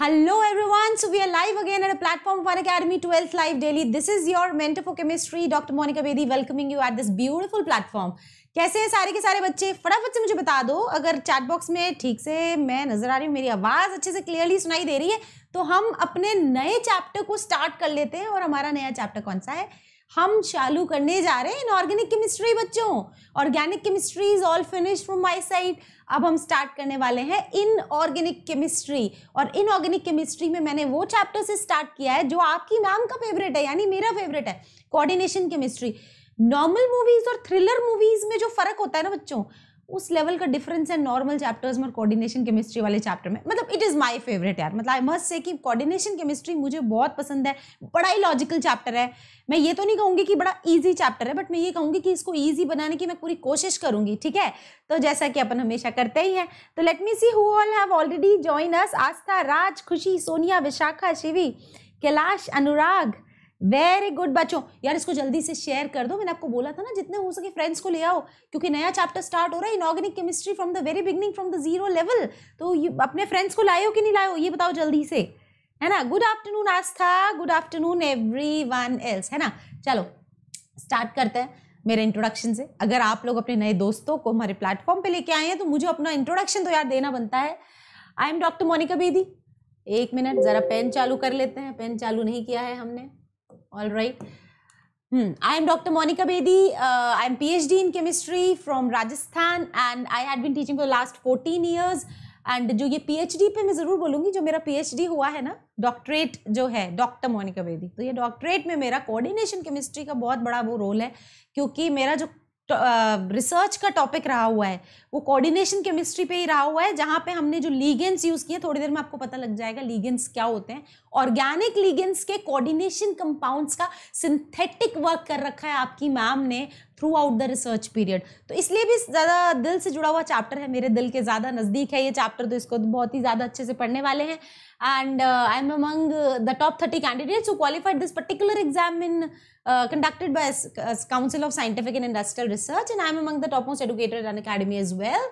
Hello everyone so we are live again at a platform for academy twelfth live daily this is your mentor for chemistry doctor Monika Bedi welcoming you at this beautiful platform कैसे हैं सारे के सारे बच्चे फटाफट से मुझे बता दो अगर चैट बॉक्स में ठीक से मैं नजर आ रही हूँ मेरी आवाज अच्छे से क्लियरली सुनाई दे रही है तो हम अपने नए चैप्टर को स्टार्ट कर लेते हैं और हमारा नया चैप्टर कौन सा है हम चालू करने जा रहे हैं इनऑर्गेनिक केमिस्ट्री बच्चों organic chemistry is all finish from my side अब हम स्टार्ट करने वाले हैं इनऑर्गेनिक केमिस्ट्री और इनऑर्गेनिक केमिस्ट्री में मैंने वो चैप्टर से स्टार्ट किया है जो आपकी मैम का फेवरेट है यानी मेरा फेवरेट है कोऑर्डिनेशन केमिस्ट्री नॉर्मल मूवीज और थ्रिलर मूवीज में जो फर्क होता है ना बच्चों उस लेवल का डिफरेंस है नॉर्मल चैप्टर्स में और कोऑर्डिनेशन केमिस्ट्री वाले चैप्टर में मतलब इट इज़ माय फेवरेट यार मतलब आई मस्ट से कि कोऑर्डिनेशन केमिस्ट्री मुझे बहुत पसंद है बड़ा ही लॉजिकल चैप्टर है मैं ये तो नहीं कहूँगी कि बड़ा ईजी चैप्टर है बट मैं ये कहूँगी कि इसको ईजी बनाने की मैं पूरी कोशिश करूँगी ठीक है तो जैसा कि अपन हमेशा करते ही हैं तो let me see who all have already join us Aastha Raj Khushi Sonia Vishakha Shivi Kailash Anurag very good बच्चों यार इसको जल्दी से शेयर कर दो मैंने आपको बोला था ना जितने हो सके फ्रेंड्स को ले आओ क्योंकि नया चैप्टर स्टार्ट हो रहा है inorganic chemistry from the very beginning from the zero level तो ये अपने फ्रेंड्स को लाए हो कि नहीं लाए हो ये बताओ जल्दी से है ना good afternoon Aastha good afternoon everyone else है ना चलो स्टार्ट करते हैं मेरे इंट्रोडक्शन से अगर आप लोग अपने नए दोस्तों को हमारे प्लेटफॉर्म पे लेके आए हैं तो मुझे अपना इंट्रोडक्शन तो यार देना बनता है I am doctor Monika Bedi एक मिनट ज़रा पेन चालू कर लेते हैं पेन चालू नहीं किया है हमने all right Hmm. I am Dr. Monica Bedi. Uh, I am PhD in chemistry from Rajasthan and I had been teaching for the last 14 years. And जो ये पीएचडी पे मैं ज़रूर बोलूँगी जो मेरा पीएचडी हुआ है ना डॉक्टरेट जो है डॉक्टर मोनिका बेदी तो ये डॉक्टरेट में मेरा कोऑर्डिनेशन केमिस्ट्री का बहुत बड़ा वो रोल है क्योंकि मेरा जो रिसर्च uh, का टॉपिक रहा हुआ है वो कोऑर्डिनेशन केमिस्ट्री पे ही रहा हुआ है जहाँ पे हमने जो लीगेंस यूज़ किए थोड़ी देर में आपको पता लग जाएगा लीगेंस क्या होते हैं ऑर्गेनिक लीगेंस के कोऑर्डिनेशन कंपाउंड्स का सिंथेटिक वर्क कर रखा है आपकी मैम ने throughout the research period तो इसलिए भी ज़्यादा दिल से जुड़ा हुआ चैप्टर है मेरे दिल के ज़्यादा नज़दीक है ये चैप्टर तो इसको तो बहुत ही ज़्यादा अच्छे से पढ़ने वाले हैं and uh, I am among uh, the top 30 candidates who qualified this particular exam in uh, conducted by S S Council of Scientific and Industrial Research and I am among the topmost educator in academy as well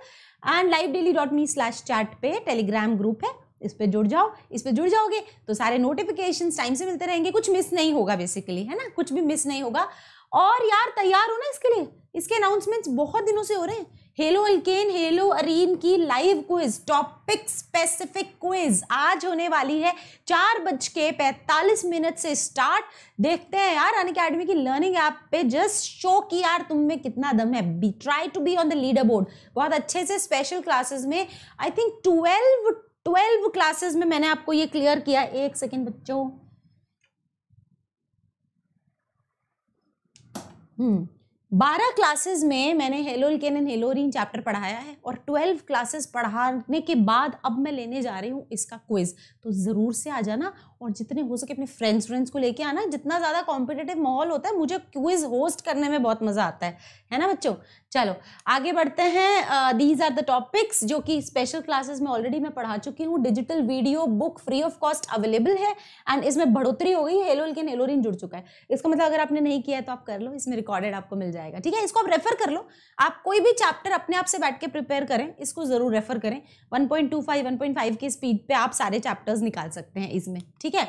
and livedaily.me slash chat pe telegram group hai इस पे जुड़ जाओ इस पे जुड़ जाओगे तो सारे नोटिफिकेशन टाइम से मिलते रहेंगे कुछ मिस नहीं होगा बेसिकली है ना कुछ भी मिस नहीं होगा और यार तैयार हो ना इसके लिए इसके अनाउंसमेंट्स बहुत दिनों से हो रहे हैं हेलो अल्केन हेलो अरीन की live quiz topic specific quiz आज होने वाली है चार बज के पैंतालीस मिनट से स्टार्ट देखते हैं यार अन अकेडमी की लर्निंग ऐप पे जस्ट शो की यार तुम में कितना दम है be try to be on the leader board बहुत अच्छे से स्पेशल क्लासेस में I think twelve twelve classes में मैंने आपको ये क्लियर किया एक सेकेंड बच्चों हम्म hmm. बारह क्लासेस में मैंने हेलोल एंड हेलोरिन चैप्टर पढ़ाया है और ट्वेल्व क्लासेस पढ़ाने के बाद अब मैं लेने जा रही हूँ इसका क्विज तो ज़रूर से आ जाना और जितने हो सके अपने फ्रेंड्स फ्रेंड्स को लेके आना जितना ज़्यादा कॉम्पिटेटिव माहौल होता है मुझे क्विज होस्ट करने में बहुत मज़ा आता है है ना बच्चों चलो आगे बढ़ते हैं दीज आर द टॉपिक्स जो कि स्पेशल क्लासेस में ऑलरेडी मैं पढ़ा चुकी हूँ digital video book free of cost available है एंड इसमें बढ़ोतरी हो गई है एलोल के एलोरिन जुड़ चुका है इसका मतलब अगर आपने नहीं किया है तो आप कर लो इसमें रिकॉर्डेड आपको मिल जाएगा ठीक है इसको आप रेफर कर लो आप कोई भी चैप्टर अपने आप से बैठ के प्रिपेयर करें इसको ज़रूर रेफर करें one point two five one point five की स्पीड पर आप सारे चैप्टर आंसर्स निकाल सकते हैं इसमें ठीक है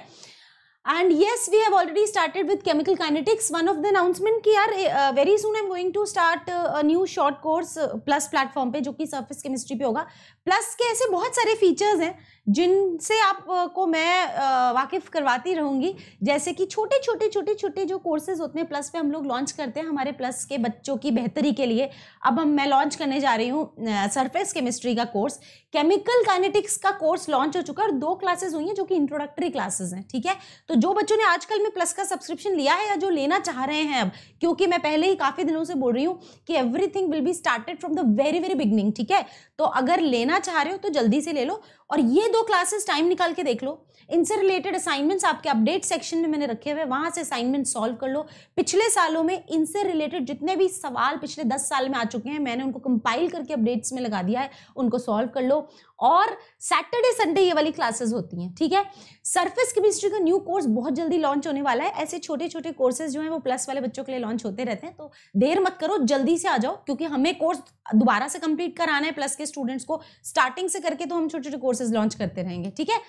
and yes we have already started with chemical kinetics one of the announcement की are very soon am going to start new short course plus platform पे जो कि सर्फिस केमिस्ट्री पे होगा प्लस के ऐसे बहुत सारे फीचर्स हैं जिनसे आप को मैं वाकिफ़ करवाती रहूँगी जैसे कि छोटे छोटे छोटे छोटे जो कोर्सेज होते हैं प्लस पे हम लोग लॉन्च करते हैं हमारे प्लस के बच्चों की बेहतरी के लिए अब हम मैं लॉन्च करने जा रही हूँ सरफेस केमिस्ट्री का कोर्स केमिकल काइनेटिक्स का कोर्स लॉन्च हो चुका है और दो क्लासेज हुई हैं जो कि इंट्रोडक्टरी क्लासेज हैं ठीक है तो जो बच्चों ने आजकल में प्लस का सब्सक्रिप्शन लिया है या जो लेना चाह रहे हैं अब क्योंकि मैं पहले ही काफ़ी दिनों से बोल रही हूँ कि everything will be started from the very very beginning ठीक है तो अगर लेना चाह रहे हो तो जल्दी से ले लो और ये दो क्लासेस टाइम निकाल के देख लो इनसे रिलेटेड असाइनमेंट्स आपके अपडेट सेक्शन में मैंने रखे हुए वहाँ से असाइनमेंट सॉल्व कर लो पिछले सालों में इनसे रिलेटेड जितने भी सवाल पिछले दस साल में आ चुके हैं मैंने उनको कंपाइल करके अपडेट्स में लगा दिया है उनको सॉल्व कर लो और सैटरडे संडे ये वाली क्लासेस होती हैं ठीक है सरफेस केमिस्ट्री का न्यू कोर्स बहुत जल्दी लॉन्च होने वाला है ऐसे छोटे छोटे कोर्सेज जो हैं वो प्लस वाले बच्चों के लिए लॉन्च होते रहते हैं तो देर मत करो जल्दी से आ जाओ क्योंकि हमें कोर्स दोबारा से कंप्लीट कराना है प्लस के स्टूडेंट्स को स्टार्टिंग से करके तो हम छोटे छोटे कोर्सेज लॉन्च करते रहेंगे ठीक है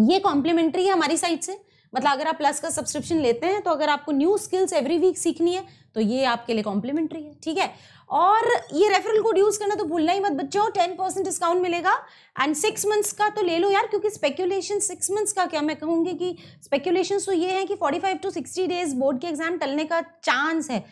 ये कॉम्प्लीमेंट्री है हमारी साइड से मतलब अगर आप प्लस का सब्सक्रिप्शन लेते हैं तो अगर आपको न्यू स्किल्स एवरी वीक सीखनी है तो ये आपके लिए कॉम्प्लीमेंट्री है ठीक है और ये रेफरल कोड यूज़ करना तो भूलना ही मत बच्चों टेन परसेंट डिस्काउंट मिलेगा एंड सिक्स मंथ्स का तो ले लो यार क्योंकि स्पेक्यूलेशन सिक्स मंथ्स का क्या मैं कहूँगी कि स्पेक्यूलेशन तो ये है कि forty five to sixty days board के एग्जाम टलने का चांस है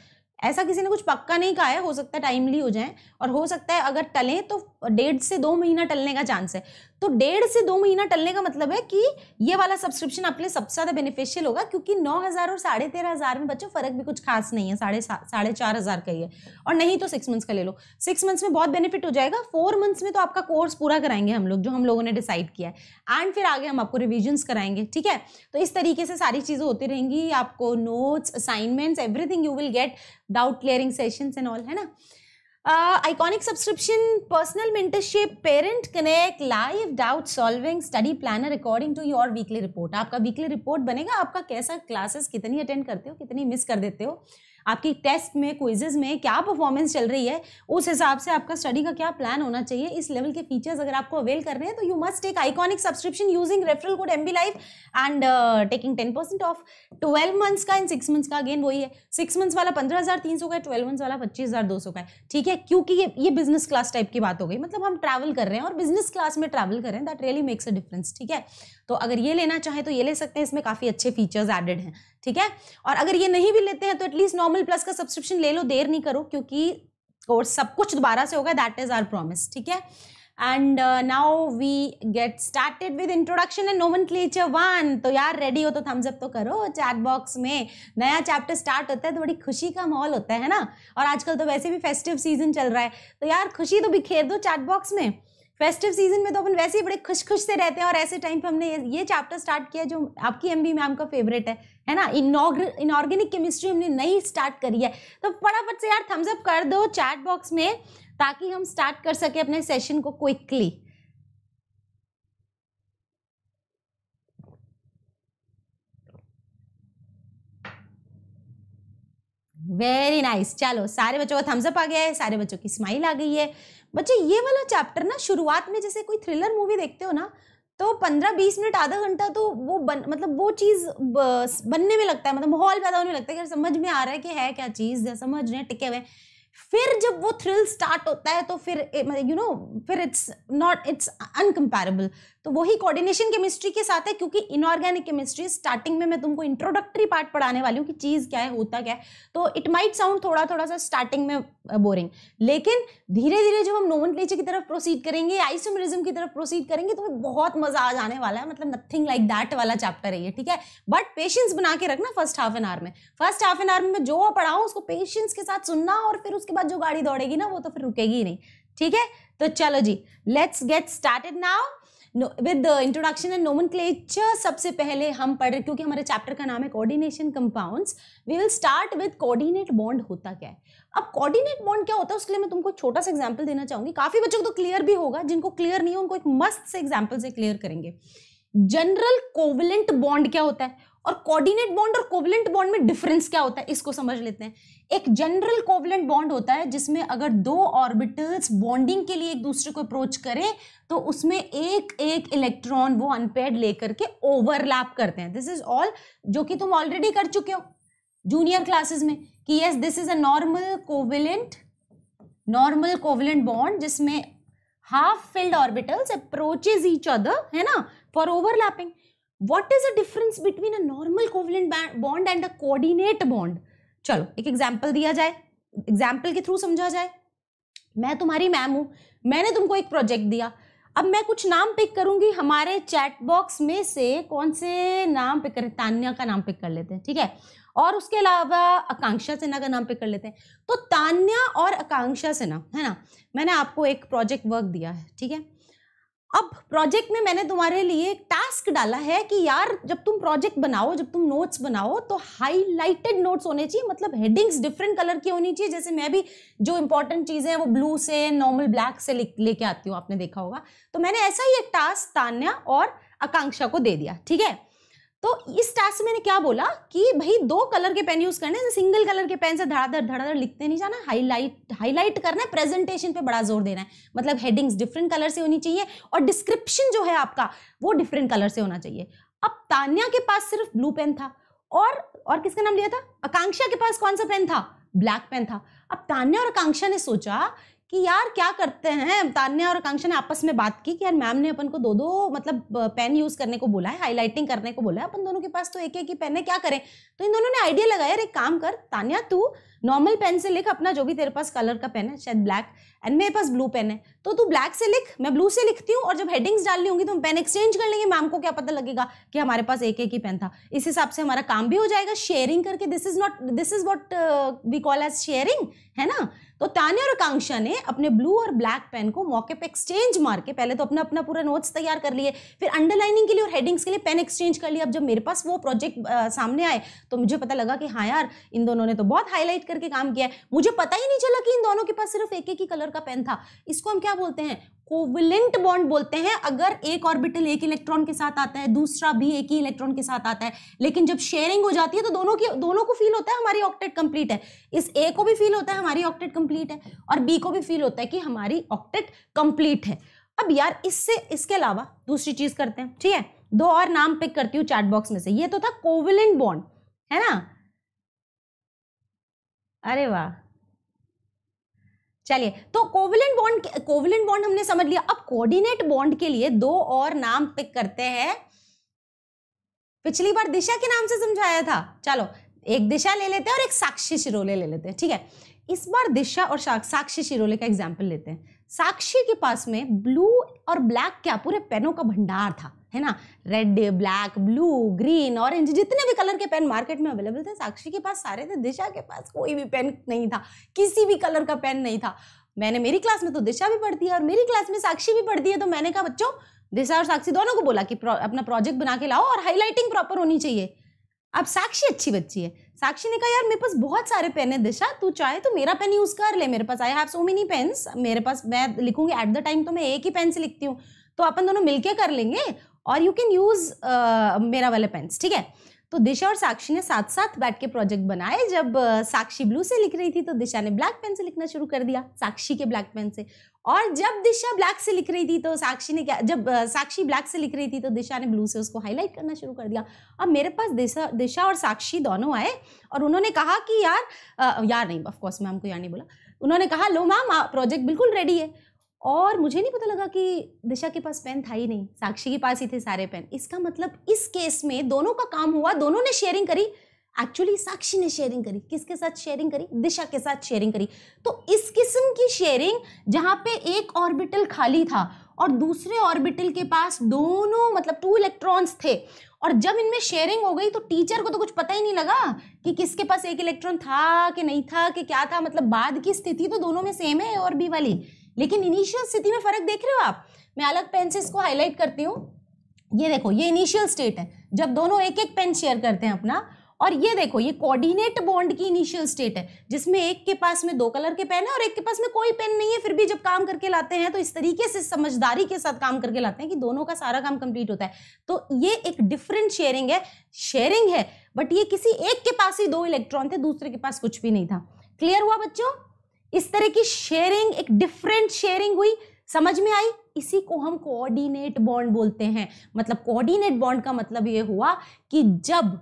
ऐसा किसी ने कुछ पक्का नहीं कहा है हो सकता है टाइमली हो जाए और हो सकता है अगर टलें तो डेढ़ से दो महीना टलने का चांस है तो डेढ़ से दो महीना टलने का मतलब है कि ये वाला सब्सक्रिप्शन आपके लिए सबसे ज़्यादा बेनिफिशियल होगा क्योंकि नौ हज़ार और साढ़े तेरह हज़ार में बच्चों फर्क भी कुछ खास नहीं है साढ़े साढ़े चार हज़ार का ही है और नहीं तो सिक्स मंथ्स का ले लो सिक्स मंथ्स में बहुत बेनिफिट हो जाएगा फोर मंथ्स में तो आपका कोर्स पूरा कराएंगे हम लोग जो हम लोगों ने डिसाइड किया है एंड फिर आगे हम आपको रिविजन कराएंगे ठीक है तो इस तरीके से सारी चीज़ें होती रहेंगी आपको notes assignments everything you will get doubt clearing session and all है ना iconic subscription personal mentorship parent connect live doubt solving study planner according to your weekly report आपका वीकली रिपोर्ट बनेगा आपका कैसा क्लासेस कितनी अटेंड करते हो कितनी मिस कर देते हो आपकी टेस्ट में क्विजेज में क्या परफॉर्मेंस चल रही है उस हिसाब से आपका स्टडी का क्या प्लान होना चाहिए इस लेवल के फीचर्स अगर आपको अवेल कर रहे हैं तो you must take iconic subscription using referral code M B life and taking ten percent off twelve months का एंड सिक्स मंथ्स का अगेन वही है सिक्स मंथ्स वाला पंद्रह हज़ार तीन सौ का है ट्वेल्व मंथ्स वाला पच्चीस हज़ार दो सौ का है ठीक है क्योंकि ये ये बिजनेस क्लास टाइप की बात हो गई मतलब हम ट्रैवल कर रहे हैं और बिजनेस क्लास में ट्रैवल कर रहे हैं that really makes a difference ठीक है तो अगर ये लेना चाहें तो ये ले सकते हैं इसमें काफ़ी अच्छे फीचर्स एडेड हैं ठीक है और अगर ये नहीं भी लेते हैं तो एटलीस्ट नॉर्मल प्लस का सब्सक्रिप्शन ले लो देर नहीं करो क्योंकि कोर्स सब कुछ दोबारा से होगा दैट इज आर प्रॉमिस ठीक है and now we get started with introduction and nomenclature one तो यार रेडी हो तो थम्स अप तो करो चैट बॉक्स में नया चैप्टर स्टार्ट होता है तो बड़ी खुशी का माहौल होता है ना और आजकल तो वैसे भी फेस्टिव सीजन चल रहा है तो यार खुशी तो बिखेर दो चैट बॉक्स में फेस्टिव सीजन में तो अपन वैसे ही बड़े खुश खुश से रहते हैं और ऐसे टाइम पे हमने ये चैप्टर स्टार्ट किया जो आपकी एम मैम का फेवरेट है है ना इनऑर्गेनिक केमिस्ट्री हमने नई स्टार्ट करी है तो फटाफट से यार थम्सअप कर दो चैट बॉक्स में ताकि हम स्टार्ट कर सके अपने सेशन को क्विकली वेरी नाइस nice. चलो सारे बच्चों का थम्सअप आ गया है सारे बच्चों की स्माइल आ गई है बच्चे ये वाला चैप्टर ना शुरुआत में जैसे कोई थ्रिलर मूवी देखते हो ना तो पंद्रह बीस मिनट आधा घंटा तो वो बन मतलब वो चीज़ बनने में लगता है मतलब माहौल पैदा होने लगता है कि समझ में आ रहा है कि है क्या चीज़ या समझ रहे हैं टिके हुए फिर जब वो थ्रिल स्टार्ट होता है तो फिर यू नो मतलब, फिर इट्स नॉट इट्स अनकम्पेरेबल तो वही कोऑर्डिनेशन केमिस्ट्री के साथ है क्योंकि इनऑर्गेनिक केमिस्ट्री स्टार्टिंग में मैं तुमको इंट्रोडक्टरी पार्ट पढ़ाने वाली हूँ कि चीज़ क्या है होता क्या है तो इट माइट साउंड थोड़ा थोड़ा सा स्टार्टिंग में बोरिंग लेकिन धीरे धीरे जब हम नोमन की तरफ प्रोसीड करेंगे आइसोमरिज्म की तरफ प्रोसीड करेंगे तो बहुत मजा आ जाने वाला है मतलब नथिंग लाइक दैट वाला चैप्टर है ये ठीक है बट पेशेंस बना के रखना फर्स्ट हाफ एन आवर में फर्स्ट हाफ एन आवर में जो पढ़ाऊँ उसको पेशेंस के साथ सुनना और फिर उसके बाद जो गाड़ी दौड़ेगी ना वो तो फिर रुकेगी नहीं ठीक है तो चलो जी let's get started now with introduction and नोमन सबसे पहले हम पढ़ रहे क्योंकि हमारे चैप्टर का नाम है coordination compounds we will start with coordinate bond होता क्या है अब कोऑर्डिनेट बॉन्ड क्या होता है उसके लिए मैं तुमको छोटा सा एग्जाम्पल देना चाहूंगी काफी बच्चों को तो क्लियर भी होगा जिनको क्लियर नहीं है उनको एक मस्त से एग्जाम्पल से क्लियर करेंगे जनरल कोवलेंट बॉन्ड क्या होता है और कोऑर्डिनेट बॉन्ड और कोवलेंट बॉन्ड में डिफरेंस क्या होता है इसको समझ लेते हैं एक जनरल कोवलेंट बॉन्ड होता है जिसमें अगर दो ऑर्बिटल्स बॉन्डिंग के लिए एक दूसरे को अप्रोच करें तो उसमें एक एक इलेक्ट्रॉन वो अनपेड लेकर के ओवरलैप करते हैं दिस इज ऑल जो कि तुम ऑलरेडी कर चुके हो जूनियर क्लासेस में कि yes this is a normal covalent normal covalent bond जिसमें half filled orbitals approaches each other है ना for overlapping what is a difference between a normal covalent bond and a coordinate bond चलो एक example दिया जाए example के through समझा जाए मैं तुम्हारी मैम हूं मैंने तुमको एक प्रोजेक्ट दिया अब मैं कुछ नाम पिक करूंगी हमारे चैट बॉक्स में से कौन से नाम पिक करें तान्या का नाम पिक कर लेते हैं ठीक है और उसके अलावा आकांक्षा सिन्हा का नाम पिक कर लेते हैं तो तान्या और आकांक्षा सिन्हा है ना मैंने आपको एक प्रोजेक्ट वर्क दिया है ठीक है अब प्रोजेक्ट में मैंने तुम्हारे लिए एक टास्क डाला है कि यार जब तुम प्रोजेक्ट बनाओ जब तुम नोट्स बनाओ तो हाईलाइटेड नोट्स होने चाहिए मतलब हेडिंग्स डिफरेंट कलर की होनी चाहिए जैसे मैं भी जो इंपॉर्टेंट चीज़ें हैं वो ब्लू से नॉर्मल ब्लैक से लेके आती हूँ आपने देखा होगा तो मैंने ऐसा ही एक टास्क तान्या और आकांक्षा को दे दिया ठीक है तो इस टास्क मैंने क्या बोला कि भाई दो कलर के पेन यूज करने सिंगल कलर के पेन से धड़ाधड़ धड़ाधड़ लिखते नहीं जाना हाईलाइट हाईलाइट करना है प्रेजेंटेशन पे बड़ा जोर देना है मतलब हेडिंग्स डिफरेंट कलर से होनी चाहिए और डिस्क्रिप्शन जो है आपका वो डिफरेंट कलर से होना चाहिए अब तान्या के पास सिर्फ ब्लू पेन था और और किसका नाम लिया था आकांक्षा के पास कौन सा पेन था ब्लैक पेन था अब तान्या और आकांक्षा ने सोचा कि यार क्या करते हैं तान्या और आकांक्षा ने आपस में बात की कि यार मैम ने अपन को दो दो मतलब पेन यूज करने को बोला है हाईलाइटिंग करने को बोला है अपन दोनों के पास तो एक एक ही पेन है क्या करें तो इन दोनों ने आइडिया लगाया यार एक काम कर तान्या तू नॉर्मल पेन से लिख अपना जो भी तेरे पास कलर का पेन है शायद ब्लैक एंड मेरे पास ब्लू पेन है तो तू ब्लैक से लिख मैं ब्लू से लिखती हूँ और जब हेडिंग्स डालनी होंगी तो हम पेन एक्सचेंज कर लेंगे मैम को क्या पता लगेगा कि हमारे पास एक एक ही पेन था इस हिसाब से हमारा काम भी हो जाएगा शेयरिंग करके this is not this is what we call as sharing है ना तो तान्या और आकांक्षा ने अपने ब्लू और ब्लैक पेन को मौके पे एक्सचेंज मार के पहले तो अपना अपना पूरा नोट्स तैयार कर लिए फिर अंडरलाइनिंग के लिए और हेडिंग्स के लिए पेन एक्सचेंज कर लिया अब जब मेरे पास वो प्रोजेक्ट सामने आए तो मुझे पता लगा कि हाँ यार इन दोनों ने तो बहुत हाईलाइट करके काम किया है मुझे पता ही नहीं चला कि इन दोनों के पास सिर्फ एक एक ही कलर का पेन था इसको हम क्या बोलते हैं कोविलेंट बॉन्ड बोलते हैं अगर एक ऑर्बिटल एक इलेक्ट्रॉन के साथ आता है दूसरा भी एक ही इलेक्ट्रॉन के साथ आता है लेकिन जब शेयरिंग हो जाती है तो दोनों की दोनों को फील होता है हमारी ऑक्टेट कंप्लीट है इस ए को भी फील होता है हमारी ऑक्टेट कंप्लीट है और बी को भी फील होता है कि हमारी ऑक्टेट कंप्लीट है अब यार इससे इसके अलावा दूसरी चीज करते हैं ठीक है दो और नाम पिक करती हूँ चैट बॉक्स में से ये तो था कोविलेंट बॉन्ड है ना अरे वाह चलिए तो कोविलेंट बॉन्ड कोविलेंट बॉन्ड हमने समझ लिया अब कोऑर्डिनेट बॉन्ड के लिए दो और नाम पिक करते हैं पिछली बार दिशा के नाम से समझाया था चलो एक दिशा ले लेते हैं और एक साक्षी शिरोले ले लेते हैं ठीक है इस बार दिशा और साक्षी शिरोले का एग्जाम्पल लेते हैं साक्षी के पास में ब्लू और ब्लैक क्या पूरे पेनों का भंडार था है ना red black blue green orange जितने भी कलर के पेन मार्केट में अवेलेबल थे साक्षी के पास सारे थे दिशा के पास कोई भी पेन नहीं था किसी भी कलर का पेन नहीं था मैंने मेरी क्लास में तो दिशा भी पढ़ती है और मेरी क्लास में साक्षी भी पढ़ती है तो मैंने कहा बच्चों दिशा और साक्षी दोनों को बोला कि प्रो, अपना प्रोजेक्ट बना के लाओ और हाईलाइटिंग प्रॉपर होनी चाहिए अब साक्षी अच्छी बच्ची है साक्षी ने कहा यार मेरे पास बहुत सारे पेन है दिशा तू चाहे तो मेरा पेन यूज़ कर ले मेरे पास I have so many pens मेरे पास मैं लिखूंगी एट द टाइम तो मैं एक ही पेन से लिखती हूँ तो अपन दोनों मिलके कर लेंगे और यू कैन यूज़ मेरा वाले पेन्स ठीक है तो दिशा और साक्षी ने साथ साथ बैठ के प्रोजेक्ट बनाए जब uh, साक्षी ब्लू से लिख रही थी तो दिशा ने ब्लैक पेन से लिखना शुरू कर दिया साक्षी के ब्लैक पेन से और जब दिशा ब्लैक से लिख रही थी तो साक्षी ने क्या जब uh, साक्षी ब्लैक से लिख रही थी तो दिशा ने ब्लू से उसको हाईलाइट करना शुरू कर दिया अब मेरे पास दिशा दिशा और साक्षी दोनों आए और उन्होंने कहा कि यार आ, uh, यार नहीं ऑफकोर्स मैम को यार नहीं बोला उन्होंने कहा लो मैम प्रोजेक्ट बिल्कुल रेडी है और मुझे नहीं पता लगा कि दिशा के पास पेन था ही नहीं साक्षी के पास ही थे सारे पेन इसका मतलब इस केस में दोनों का काम हुआ दोनों ने शेयरिंग करी एक्चुअली साक्षी ने शेयरिंग करी किसके साथ शेयरिंग करी दिशा के साथ शेयरिंग करी तो इस किस्म की शेयरिंग जहाँ पे एक ऑर्बिटल खाली था और दूसरे ऑर्बिटल के पास दोनों मतलब टू इलेक्ट्रॉन्स थे और जब इनमें शेयरिंग हो गई तो टीचर को तो कुछ पता ही नहीं लगा कि किसके पास एक इलेक्ट्रॉन था कि नहीं था कि क्या था मतलब बाद की स्थिति तो दोनों में सेम है और बी वाली लेकिन इनिशियल स्थिति में फर्क देख रहे हो आप मैं अलग पेन से इसको हाईलाइट करती हूँ ये देखो ये इनिशियल स्टेट है जब दोनों एक एक पेन शेयर करते हैं अपना और ये देखो ये कोऑर्डिनेट बॉन्ड की इनिशियल स्टेट है जिसमें एक के पास में दो कलर के पेन है और एक के पास में कोई पेन नहीं है फिर भी जब काम करके लाते हैं तो इस तरीके से समझदारी के साथ काम करके लाते हैं कि दोनों का सारा काम कंप्लीट होता है तो ये एक डिफरेंट शेयरिंग है शेयरिंग है बट ये किसी एक के पास ही दो इलेक्ट्रॉन थे दूसरे के पास कुछ भी नहीं था क्लियर हुआ बच्चों इस तरह की शेयरिंग एक डिफरेंट शेयरिंग हुई समझ में आई इसी को हम कोऑर्डिनेट बॉन्ड बोलते हैं मतलब कोऑर्डिनेट बॉन्ड का मतलब ये हुआ कि जब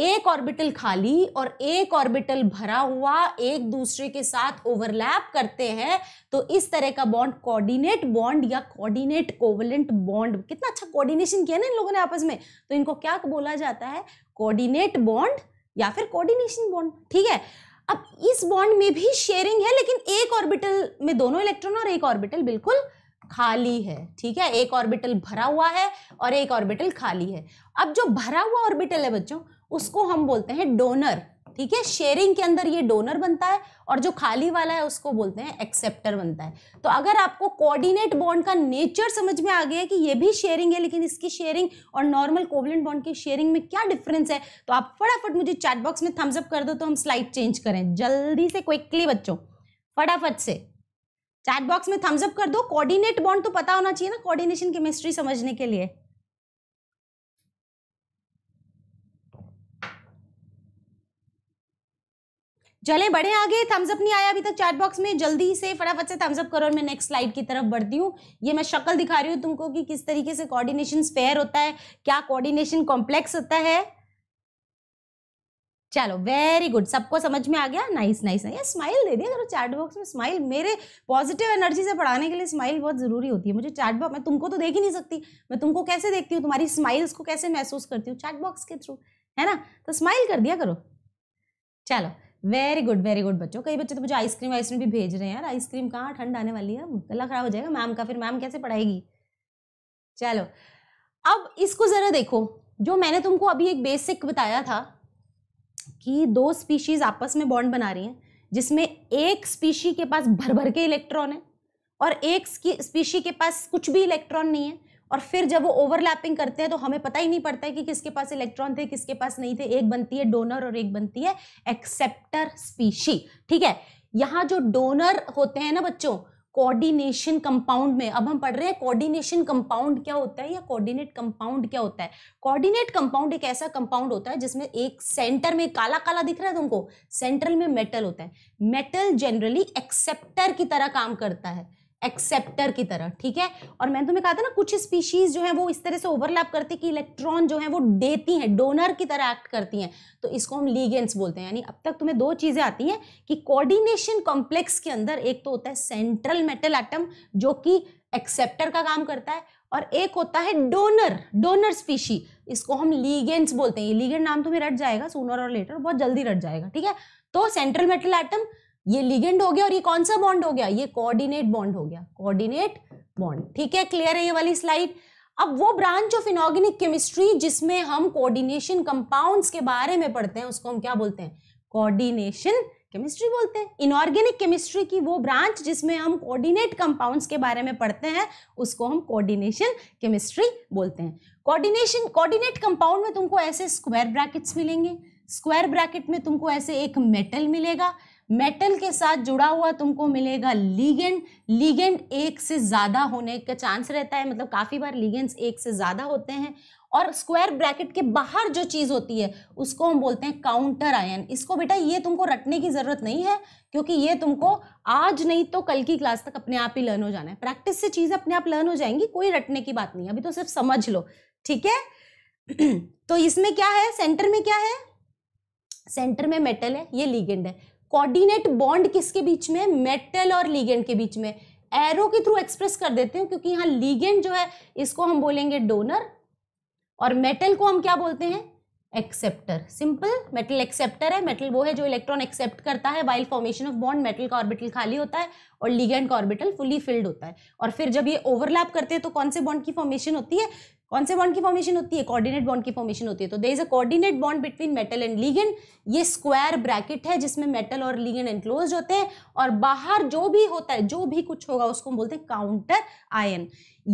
एक ऑर्बिटल खाली और एक ऑर्बिटल भरा हुआ एक दूसरे के साथ ओवरलैप करते हैं तो इस तरह का बॉन्ड कोऑर्डिनेट बॉन्ड या कोऑर्डिनेट कोवलेंट बॉन्ड कितना अच्छा कोऑर्डिनेशन किया ना इन लोगों ने आपस में तो इनको क्या बोला जाता है कोऑर्डिनेट बॉन्ड या फिर कोऑर्डिनेशन बॉन्ड ठीक है अब इस बॉन्ड में भी शेयरिंग है लेकिन एक ऑर्बिटल में दोनों इलेक्ट्रॉन और एक ऑर्बिटल बिल्कुल खाली है ठीक है एक ऑर्बिटल भरा हुआ है और एक ऑर्बिटल खाली है अब जो भरा हुआ ऑर्बिटल है बच्चों उसको हम बोलते हैं डोनर ठीक है शेयरिंग के अंदर ये डोनर बनता है और जो खाली वाला है उसको बोलते हैं एक्सेप्टर बनता है तो अगर आपको कोऑर्डिनेट बॉन्ड का नेचर समझ में आ गया कि ये भी शेयरिंग है लेकिन इसकी शेयरिंग और नॉर्मल कोवलेंट बॉन्ड की शेयरिंग में क्या डिफरेंस है तो आप फटाफट मुझे चैट बॉक्स में थम्सअप कर दो तो हम स्लाइड चेंज करें जल्दी से क्विकली बच्चों फटाफट से चैट बॉक्स में थम्सअप कर दो कोऑर्डिनेट बॉन्ड तो पता होना चाहिए ना कोऑर्डिनेशन केमिस्ट्री समझने के लिए चले बढ़े आगे थम्सअप नहीं आया अभी तक चैट बॉक्स में जल्दी से फटाफट से थम्सअप करो और मैं नेक्स्ट स्लाइड की तरफ बढ़ती हूँ ये मैं शक्ल दिखा रही हूँ तुमको कि किस तरीके से कोऑर्डिनेशन स्पेयर होता है क्या कोऑर्डिनेशन कॉम्प्लेक्स होता है चलो वेरी गुड सबको समझ में आ गया नाइस नाइस ये स्माइल दे दिया करो चैट बॉक्स में स्माइल मेरे पॉजिटिव एनर्जी से पढ़ाने के लिए स्माइल बहुत ज़रूरी होती है मुझे चैट बॉक्स मैं तुमको तो देख ही नहीं सकती मैं तुमको कैसे देखती हूँ तुम्हारी स्माइल्स को कैसे महसूस करती हूँ चैट बॉक्स के थ्रू है ना तो स्माइल कर दिया करो चलो वेरी गुड वेरी गुड बच्चों कई बच्चे तो मुझे आइसक्रीम आइसक्रीम भी भेज रहे हैं यार आइसक्रीम कहाँ ठंड आने वाली है गला खराब हो जाएगा मैम का फिर मैम कैसे पढ़ाएगी चलो अब इसको ज़रा देखो जो मैंने तुमको अभी एक बेसिक बताया था कि दो स्पीशीज़ आपस में बॉन्ड बना रही हैं जिसमें एक स्पीशी के पास भर भर के इलेक्ट्रॉन है और एक स्पीशी के पास कुछ भी इलेक्ट्रॉन नहीं है और फिर जब वो ओवरलैपिंग करते हैं तो हमें पता ही नहीं पड़ता है कि किसके पास इलेक्ट्रॉन थे किसके पास नहीं थे एक बनती है डोनर और एक बनती है एक्सेप्टर स्पीशी ठीक है यहाँ जो डोनर होते हैं ना बच्चों कोऑर्डिनेशन कंपाउंड में अब हम पढ़ रहे हैं कोऑर्डिनेशन कंपाउंड क्या होता है या कोऑर्डिनेट कंपाउंड क्या होता है कोऑर्डिनेट कंपाउंड एक ऐसा कंपाउंड होता है जिसमें एक सेंटर में काला काला दिख रहा है तुमको सेंट्रल में मेटल होता है मेटल जनरली एक्सेप्टर की तरह काम करता है एक्सेप्टर की तरह ठीक है और मैंने तुम्हें कहा था ना कुछ स्पीशीज जो है वो इस तरह से ओवरलैप करती कि इलेक्ट्रॉन जो है वो देती हैं डोनर की तरह एक्ट करती हैं तो इसको हम लीगेंट्स बोलते हैं यानी अब तक तुम्हें दो चीज़ें आती हैं कि कोऑर्डिनेशन कॉम्प्लेक्स के अंदर एक तो होता है सेंट्रल मेटल एटम जो कि एक्सेप्टर का काम करता है और एक होता है डोनर डोनर स्पीशी इसको हम लीगेंट्स बोलते हैं ये लीगेंट नाम तुम्हें रट जाएगा सोनर और लेटर बहुत जल्दी रट जाएगा ठीक है तो सेंट्रल मेटल एटम ये लिगेंड हो गया और ये कौन सा बॉन्ड हो गया ये कोऑर्डिनेट बॉन्ड हो गया कोऑर्डिनेट बॉन्ड ठीक है क्लियर है ये वाली स्लाइड अब वो ब्रांच ऑफ इनऑर्गेनिक केमिस्ट्री जिसमें हम कोऑर्डिनेशन कंपाउंड्स के बारे में पढ़ते हैं उसको हम क्या बोलते हैं कोऑर्डिनेशन केमिस्ट्री बोलते हैं इनऑर्गेनिक केमिस्ट्री की वो ब्रांच जिसमें हम कोऑर्डिनेट कंपाउंड्स के बारे में पढ़ते हैं उसको हम कोऑर्डिनेशन केमिस्ट्री बोलते हैं कोऑर्डिनेशन कोऑर्डिनेट कंपाउंड में तुमको ऐसे स्क्वायर ब्रैकेट्स मिलेंगे स्क्वायर ब्रैकेट में तुमको ऐसे एक मेटल मिलेगा मेटल के साथ जुड़ा हुआ तुमको मिलेगा लीगेंड लीगेंड एक से ज़्यादा होने का चांस रहता है मतलब काफ़ी बार लीगेंड्स एक से ज़्यादा होते हैं और स्क्वायर ब्रैकेट के बाहर जो चीज़ होती है उसको हम बोलते हैं काउंटर आयन इसको बेटा ये तुमको रटने की ज़रूरत नहीं है क्योंकि ये तुमको आज नहीं तो कल की क्लास तक अपने आप ही लर्न हो जाना है प्रैक्टिस से चीज अपने आप लर्न हो जाएंगी कोई रटने की बात नहीं अभी तो सिर्फ समझ लो ठीक है तो इसमें क्या है सेंटर में क्या है सेंटर में मेटल है ये लीगेंड है कोऑर्डिनेट बॉन्ड किसके बीच में मेटल और लीगेंड के बीच में एरो के थ्रू एक्सप्रेस कर देते हैं क्योंकि यहाँ लीगेंड जो है इसको हम बोलेंगे डोनर और मेटल को हम क्या बोलते हैं एक्सेप्टर सिंपल मेटल एक्सेप्टर है मेटल वो है जो इलेक्ट्रॉन एक्सेप्ट करता है while formation of bond metal का ऑर्बिटल खाली होता है और लीगेंड का ऑर्बिटल फुली फिल्ड होता है और फिर जब ये ओवरलैप करते हैं तो कौन से बॉन्ड की फॉर्मेशन होती है कौन से बॉन्ड की फॉर्मेशन होती है कोऑर्डिनेट बॉन्ड की फॉर्मेशन होती है तो there is a coordinate bond between metal and ligand ये स्क्वायर ब्रैकेट है जिसमें मेटल और लीगेंड एनक्लोज होते हैं और बाहर जो भी होता है जो भी कुछ होगा उसको हम बोलते हैं काउंटर आयन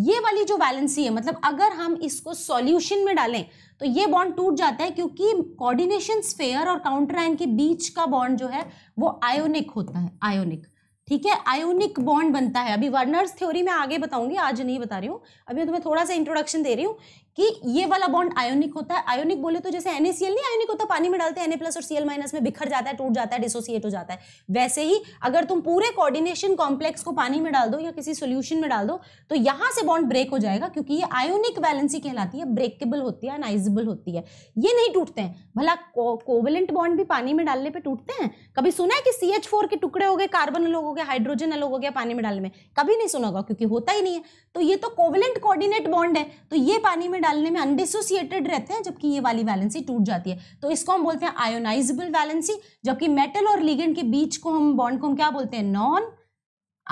ये वाली जो वैलेंसी है मतलब अगर हम इसको सॉल्यूशन में डालें तो ये बॉन्ड टूट जाता है क्योंकि कोऑर्डिनेशन स्फेयर और काउंटर आयन के बीच का बॉन्ड जो है वो आयोनिक होता है आयोनिक ठीक है आयोनिक बॉन्ड बनता है अभी वर्नर्स थ्योरी में आगे बताऊंगी आज नहीं बता रही हूँ अभी मैं तुम्हें थोड़ा सा इंट्रोडक्शन दे रही हूँ कि ये वाला बॉन्ड आयोनिक होता है आयोनिक बोले तो जैसे एन नहीं आयोनिक होता पानी में डालते हैं एन प्लस और सी माइनस में बिखर जाता है टूट जाता है डिसोसिएट हो जाता है वैसे ही अगर तुम पूरे कोऑर्डिनेशन कॉम्प्लेक्स को पानी में डाल दो या किसी सोल्यूशन में डाल दो तो यहाँ से बॉन्ड ब्रेक हो जाएगा क्योंकि ये आयोनिक वैलेंसी कहलाती है ब्रेकेबल होती है अनाइजेबल होती है ये नहीं टूटते हैं भला कोवेलेंट बॉन्ड भी पानी में डालने पर टूटते हैं कभी सुना है कि सी के टुकड़े हो गए कार्बन लोग गया हाइड्रोजन अलग हो गया पानी में डालने में कभी नहीं सुना होगा क्योंकि होता ही नहीं है तो ये तो कोवलेंट कोऑर्डिनेट बॉन्ड है तो ये पानी में डालने में अनडिसोसिएटेड रहते हैं जबकि ये वाली वैलेंसी टूट जाती है तो इसको हम बोलते हैं आयोनाइजेबल वैलेंसी जबकि मेटल और लिगेंड के बीच को हम बॉन्ड को हम क्या बोलते हैं non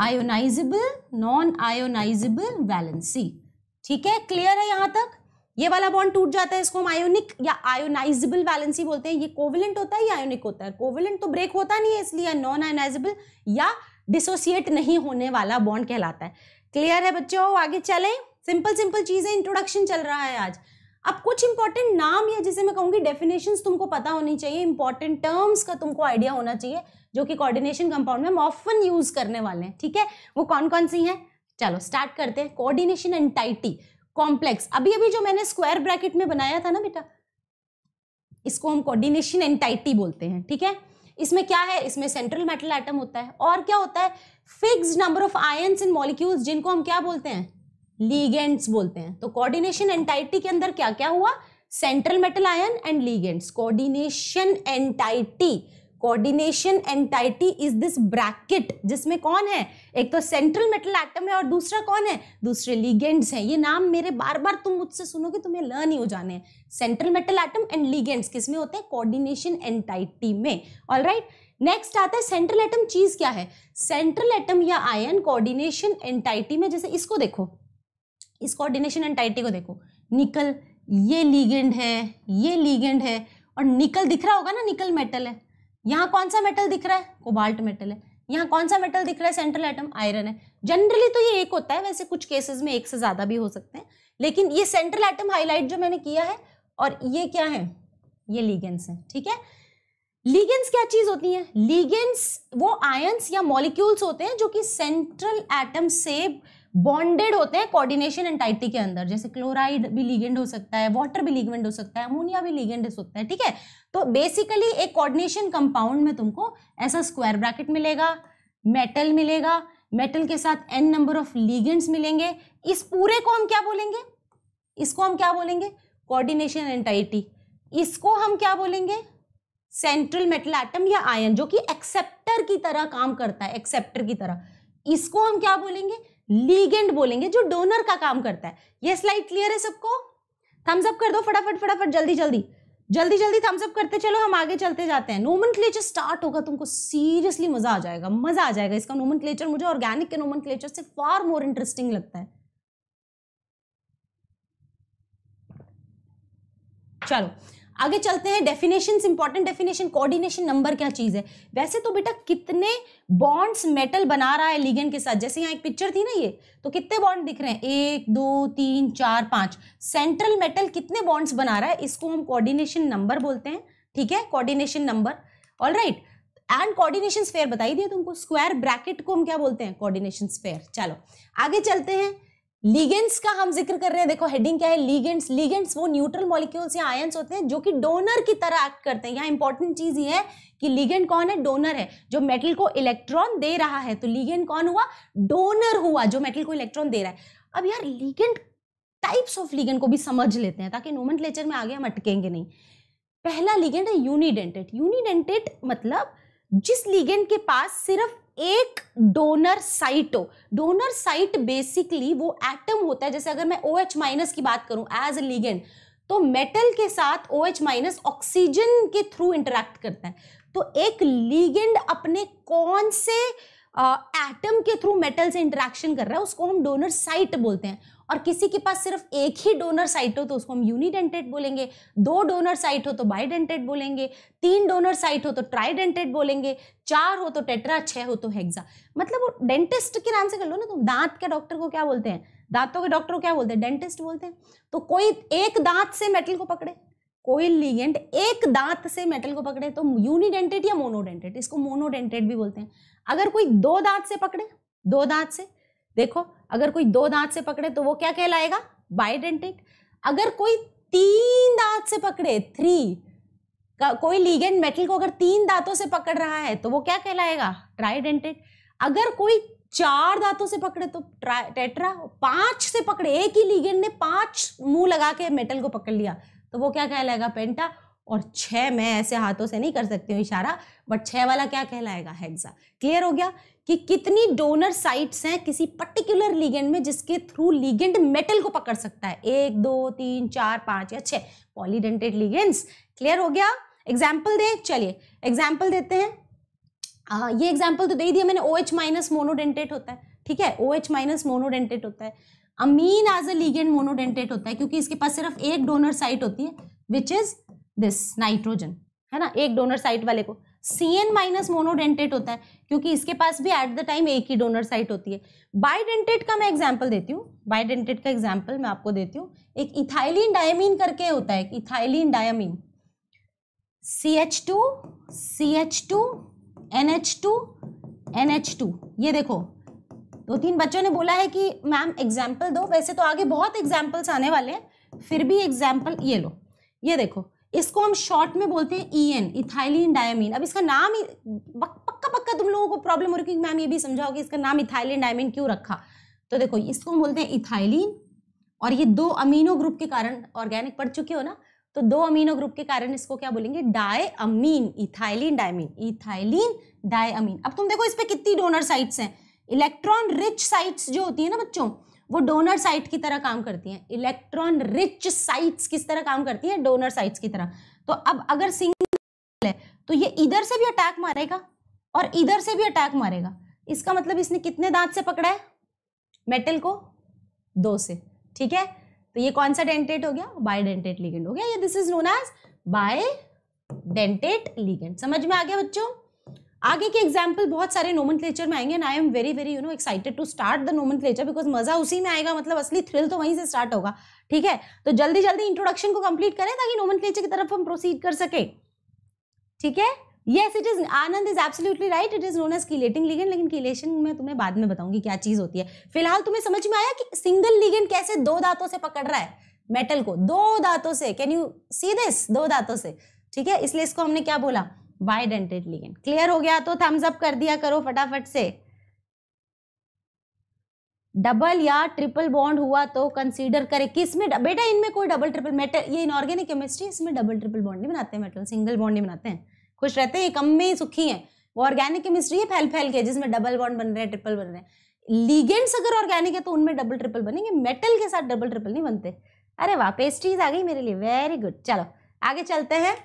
ionisable non ionisable valency ठीक है क्लियर है यहां तक ये वाला बॉन्ड टूट जाता है इसको हम आयोनिक या आयोनाइजेबल वैलेंसी बोलते हैं ये कोविलेंट होता है या आयोनिक होता है कोविलेंट तो ब्रेक होता नहीं है इसलिए नॉन आयोनाइजेबल या डिसोसिएट नहीं होने वाला बॉन्ड कहलाता है क्लियर है बच्चों आगे चलें सिंपल सिंपल चीज़ें इंट्रोडक्शन चल रहा है आज अब कुछ इंपॉर्टेंट नाम या जिसे मैं कहूँगी डेफिनेशन तुमको पता होनी चाहिए इंपॉर्टेंट टर्म्स का तुमको आइडिया होना चाहिए जो कि कोऑर्डिनेशन कंपाउंड में हम ऑफन यूज करने वाले हैं ठीक है वो कौन कौन सी हैं चलो स्टार्ट करते हैं कोऑर्डिनेशन एंटाइटी कॉम्प्लेक्स अभी अभी जो मैंने स्क्वायर ब्रैकेट में बनाया था ना बेटा इसको हम कोऑर्डिनेशन एंटाइटी बोलते हैं ठीक है इसमें क्या है इसमें सेंट्रल मेटल एटम होता है और क्या होता है fix number of ions in molecules जिनको हम क्या बोलते हैं लीगेंट्स बोलते हैं तो कोऑर्डिनेशन एंटाइटी के अंदर क्या क्या हुआ central metal ion and ligands coordination entity coordination entity is this bracket जिसमें कौन है एक तो सेंट्रल मेटल एटम है और दूसरा कौन है दूसरे लीगेंड्स हैं ये नाम मेरे बार बार तुम मुझसे सुनोगे तुम्हें लर्न ही हो जाने हैं central metal atom and ligands किसमें होते हैं कोऑर्डिनेशन एंटाइटी में ऑल राइट नेक्स्ट आता है सेंट्रल एटम चीज क्या है सेंट्रल एटम या आयन कोऑर्डिनेशन एंटाइटी में जैसे इसको देखो इस कोऑर्डिनेशन एंटाइटी को देखो निकल ये लीगेंड है ये लीगेंड है और निकल दिख रहा होगा ना निकल मेटल है यहाँ कौन सा मेटल दिख रहा है कोबाल्ट मेटल है यहाँ कौन सा मेटल दिख रहा है सेंट्रल एटम आयरन है जनरली तो ये एक होता है वैसे कुछ केसेस में एक से ज़्यादा भी हो सकते हैं लेकिन ये सेंट्रल एटम हाईलाइट जो मैंने किया है और ये क्या है ये लीगेंस है ठीक है लीगेंस क्या चीज़ होती है लीगेंस वो आयंस या मॉलिक्यूल्स होते हैं जो कि सेंट्रल एटम से बॉन्डेड होते हैं कोऑर्डिनेशन एंटाइटी के अंदर जैसे क्लोराइड भी लीगेंड हो सकता है वाटर भी लीगेंड हो सकता है अमोनिया भी लीगेंड हो सकता है ठीक है तो बेसिकली एक कोऑर्डिनेशन कंपाउंड में तुमको ऐसा स्क्वायर ब्रैकेट मिलेगा मेटल मिलेगा मेटल के साथ एन नंबर ऑफ लीगेंड्स मिलेंगे इस पूरे को हम क्या बोलेंगे इसको हम क्या बोलेंगे कोऑर्डिनेशन एंटाइटी इसको हम क्या बोलेंगे सेंट्रल मेटल एटम या आयन जो कि एक्सेप्टर की तरह काम करता है एक्सेप्टर की तरह इसको हम क्या बोलेंगे लीगेंड बोलेंगे जो डोनर का काम करता है ये स्लाइड क्लियर है सबको थम्स अप कर दो फटाफट फटाफट जल्दी जल्दी जल्दी जल्दी थम्स अप करते चलो हम आगे चलते जाते हैं नोमन स्टार्ट होगा तुमको सीरियसली मजा आ जाएगा मजा आ जाएगा इसका नोमन मुझे ऑर्गेनिक के नोमन से फार मोर इंटरेस्टिंग लगता है चलो आगे चलते हैं definition important definition coordination number क्या चीज़ है वैसे तो बेटा कितने बॉन्ड्स मेटल बना रहा है लीगन के साथ जैसे यहाँ एक पिक्चर थी ना ये तो कितने बॉन्ड दिख रहे हैं एक दो तीन चार पांच सेंट्रल मेटल कितने बॉन्ड्स बना रहा है इसको हम कोऑर्डिनेशन नंबर बोलते हैं ठीक है coordination number all right and coordination sphere बताई दिए तुमको स्क्वायर ब्रैकेट को हम क्या बोलते हैं कोऑर्डिनेशन स्पेयर चलो आगे चलते हैं लीगेंट्स का हम जिक्र कर रहे हैं देखो हेडिंग क्या है लीगेंट्स लीगेंट्स वो न्यूट्रल मॉलिक्यूल्स या आयंस होते हैं जो कि डोनर की तरह एक्ट करते हैं यहाँ इंपॉर्टेंट चीज ये है कि लीगेंट कौन है डोनर है जो मेटल को इलेक्ट्रॉन दे रहा है तो लीगेंट कौन हुआ डोनर हुआ जो मेटल को इलेक्ट्रॉन दे रहा है अब यार लीगेंट टाइप्स ऑफ लीगेंट को भी समझ लेते हैं ताकि नोमेंट में आगे हम अटकेंगे नहीं पहला लीगेंट है यूनिडेंटेड यूनिडेंटेड मतलब जिस लीगेंट के पास सिर्फ एक donor site donor site basically वो एटम होता है जैसे अगर मैं ओ एच माइनस की बात करूं एज ए लीगन तो मेटल के साथ ओ एच माइनस ऑक्सीजन के थ्रू इंटरेक्ट करता है तो एक लीगेंड अपने कौन से एटम के थ्रू मेटल से इंटरेक्शन कर रहा है उसको हम डोनर साइट बोलते हैं और किसी के पास सिर्फ एक ही डोनर साइट हो तो उसको हम यूनिडेंटेड बोलेंगे दो डोनर साइट हो तो बाइडेंटेड बोलेंगे तीन डोनर साइट हो तो ट्राइडेंटेड बोलेंगे चार हो तो टेट्रा छः हो तो हेक्सा मतलब वो डेंटिस्ट के नाम से कर लो ना तुम दांत के डॉक्टर को क्या बोलते हैं दांतों के डॉक्टर को क्या बोलते हैं डेंटिस्ट बोलते हैं तो कोई एक दांत से मेटल को पकड़े कोई लिगेंड एक दांत से मेटल को पकड़े तो यूनिडेंटेड या मोनोडेंटेड इसको मोनोडेंटेड भी बोलते हैं अगर कोई दो दांत से पकड़े दो दांत से देखो अगर कोई दो दांत से पकड़े तो वो क्या कहलाएगा बायोडेंटिक अगर कोई तीन दांत से पकड़े थ्री कोई लीगेंड मेटल को अगर तीन दांतों से पकड़ रहा है तो वो क्या कहलाएगा ट्राइडेंटेड अगर कोई चार दांतों से पकड़े तो टेट्रा पांच से पकड़े एक ही लीगेंड ने पांच मुंह लगा के मेटल को पकड़ लिया तो वो क्या कहलाएगा पेंटा और छह मैं ऐसे हाथों से नहीं कर सकती हूँ इशारा बट छह वाला क्या कहलाएगा हेक्सा क्लियर हो गया कि कितनी डोनर साइट्स हैं किसी पर्टिकुलर लीगेंड में जिसके थ्रू लीगेंड मेटल को पकड़ सकता है एक दो तीन चार पांच या छह पॉलीडेंटेड लीगेंड्स क्लियर हो गया एग्जाम्पल दें चलिए एग्जाम्पल देते हैं आ, ये एग्जाम्पल तो दे दिया मैंने ओ एच माइनस मोनोडेंटेट होता है ठीक है ओ एच माइनस मोनोडेंटेट होता है amine as a ligand monodentate होता है क्योंकि इसके पास सिर्फ एक डोनर साइट होती है विच इज दिस नाइट्रोजन है ना एक डोनर साइट वाले को सी एन माइनस मोनोडेंटेट होता है क्योंकि इसके पास भी एट द टाइम एक ही डोनर साइट होती है बाइडेंटेट का मैं एग्जाम्पल देती हूँ बाइडेंटेट का एग्जाम्पल मैं आपको देती हूँ एक इथाइलिन डायमीन करके होता है ethylene diamine C H two C H two N H two N H two ये देखो दो तीन बच्चों ने बोला है कि मैम एग्जाम्पल दो वैसे तो आगे बहुत एग्जाम्पल्स आने वाले हैं फिर भी एग्जाम्पल ये लो ये देखो इसको हम शॉर्ट में बोलते हैं ई एन इथाइलिन डायमिन अब इसका नाम ही पक्का पक्का तुम लोगों को प्रॉब्लम हो रही है मैम ये भी समझाओ कि इसका नाम इथाइलिन डायमिन क्यों रखा तो देखो इसको हम बोलते हैं इथाइलिन और ये दो अमीनो ग्रुप के कारण ऑर्गेनिक पढ़ चुके हो ना तो दो अमीनो ग्रुप के कारण इसको क्या बोलेंगे amine ethylene diamine ethylene amine अब तुम देखो इस पर कितनी डोनर साइट्स हैं इलेक्ट्रॉन रिच साइट्स जो होती है ना बच्चों वो डोनर साइट की तरह काम करती हैं इलेक्ट्रॉन रिच साइट्स किस तरह काम करती हैं डोनर साइट्स की तरह तो अब अगर सिंगल है तो ये इधर से भी अटैक मारेगा और इधर से भी अटैक मारेगा इसका मतलब इसने कितने दांत से पकड़ा है मेटल को दो से ठीक है तो ये कौन सा डेंटेट हो गया बाय डेंटेट लिगेंड हो गया ये this is known as bidentate ligand समझ में आ गया बच्चों आगे के एग्जाम्पल बहुत सारे नोमन में आएंगे and I am very very you know excited to start the nomen because मजा उसी में आएगा मतलब असली थ्रिल तो वहीं से स्टार्ट होगा ठीक है तो जल्दी जल्दी इंट्रोडक्शन को कंप्लीट करें ताकि नोमन की तरफ हम प्रोसीड कर सके ठीक है yes it is Anand is absolutely right it is known as chelating ligand लेकिन कीलेशन में तुम्हें बाद में बताऊंगी क्या चीज होती है फिलहाल तुम्हें समझ में आया कि सिंगल लिगेंड कैसे दो दांतों से पकड़ रहा है मेटल को दो दांतों से कैन यू सी दिस दो दांतों से ठीक है इसलिए इसको हमने क्या बोला बाई डेंटेड लिगेंड क्लियर हो गया तो थम्स अप कर दिया करो फटाफट से डबल या ट्रिपल बॉन्ड हुआ तो कंसीडर करें किस में बेटा इनमें कोई डबल ट्रिपल मेटल ये इनऑर्गेनिक केमिस्ट्री इसमें डबल ट्रिपल बॉन्ड नहीं बनाते मेटल सिंगल बॉन्ड नहीं बनाते हैं खुश रहते हैं ये कम में ही सुखी है वो ऑर्गेनिक केमिस्ट्री है फैल फैल के जिसमें डबल बॉन्ड बन रहे हैं ट्रिपल बन रहे हैं लीगेंट्स अगर ऑर्गेनिक है तो उनमें डबल ट्रिपल बनेंगे मेटल के साथ डबल ट्रिपल नहीं बनते अरे वाह पेस्ट्रीज आ गई मेरे लिए वेरी गुड चलो आगे चलते हैं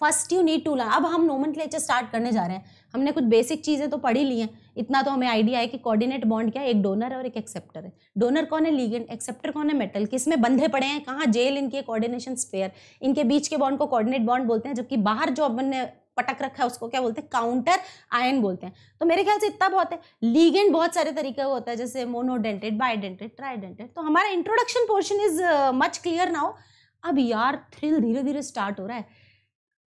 first you need to learn अब हम नोमन स्टार्ट करने जा रहे हैं हमने कुछ बेसिक चीज़ें तो पढ़ी ली हैं इतना तो हमें आइडिया है कि कोऑर्डिनेट बॉन्ड क्या है एक डोनर और एक एक्सेप्टर है डोनर कौन है लीगेंड एक्सेप्टर कौन है मेटल किस में बंधे पड़े हैं कहाँ जेल इनके कोऑर्डिनेशन स्पेयर इनके बीच के बॉन्ड को कोऑर्डिनेट बॉन्ड बोलते हैं जबकि बाहर जो अपन ने पटक रखा है उसको क्या बोलते हैं काउंटर आयन बोलते हैं तो मेरे ख्याल से इतना बहुत है लीगेंड बहुत सारे तरीके का होता है जैसे मोनोडेंटेड बायोडेंटेड ट्राइडेंटेड तो हमारा introduction portion is much clear now अब यार थ्रिल धीरे धीरे स्टार्ट हो रहा है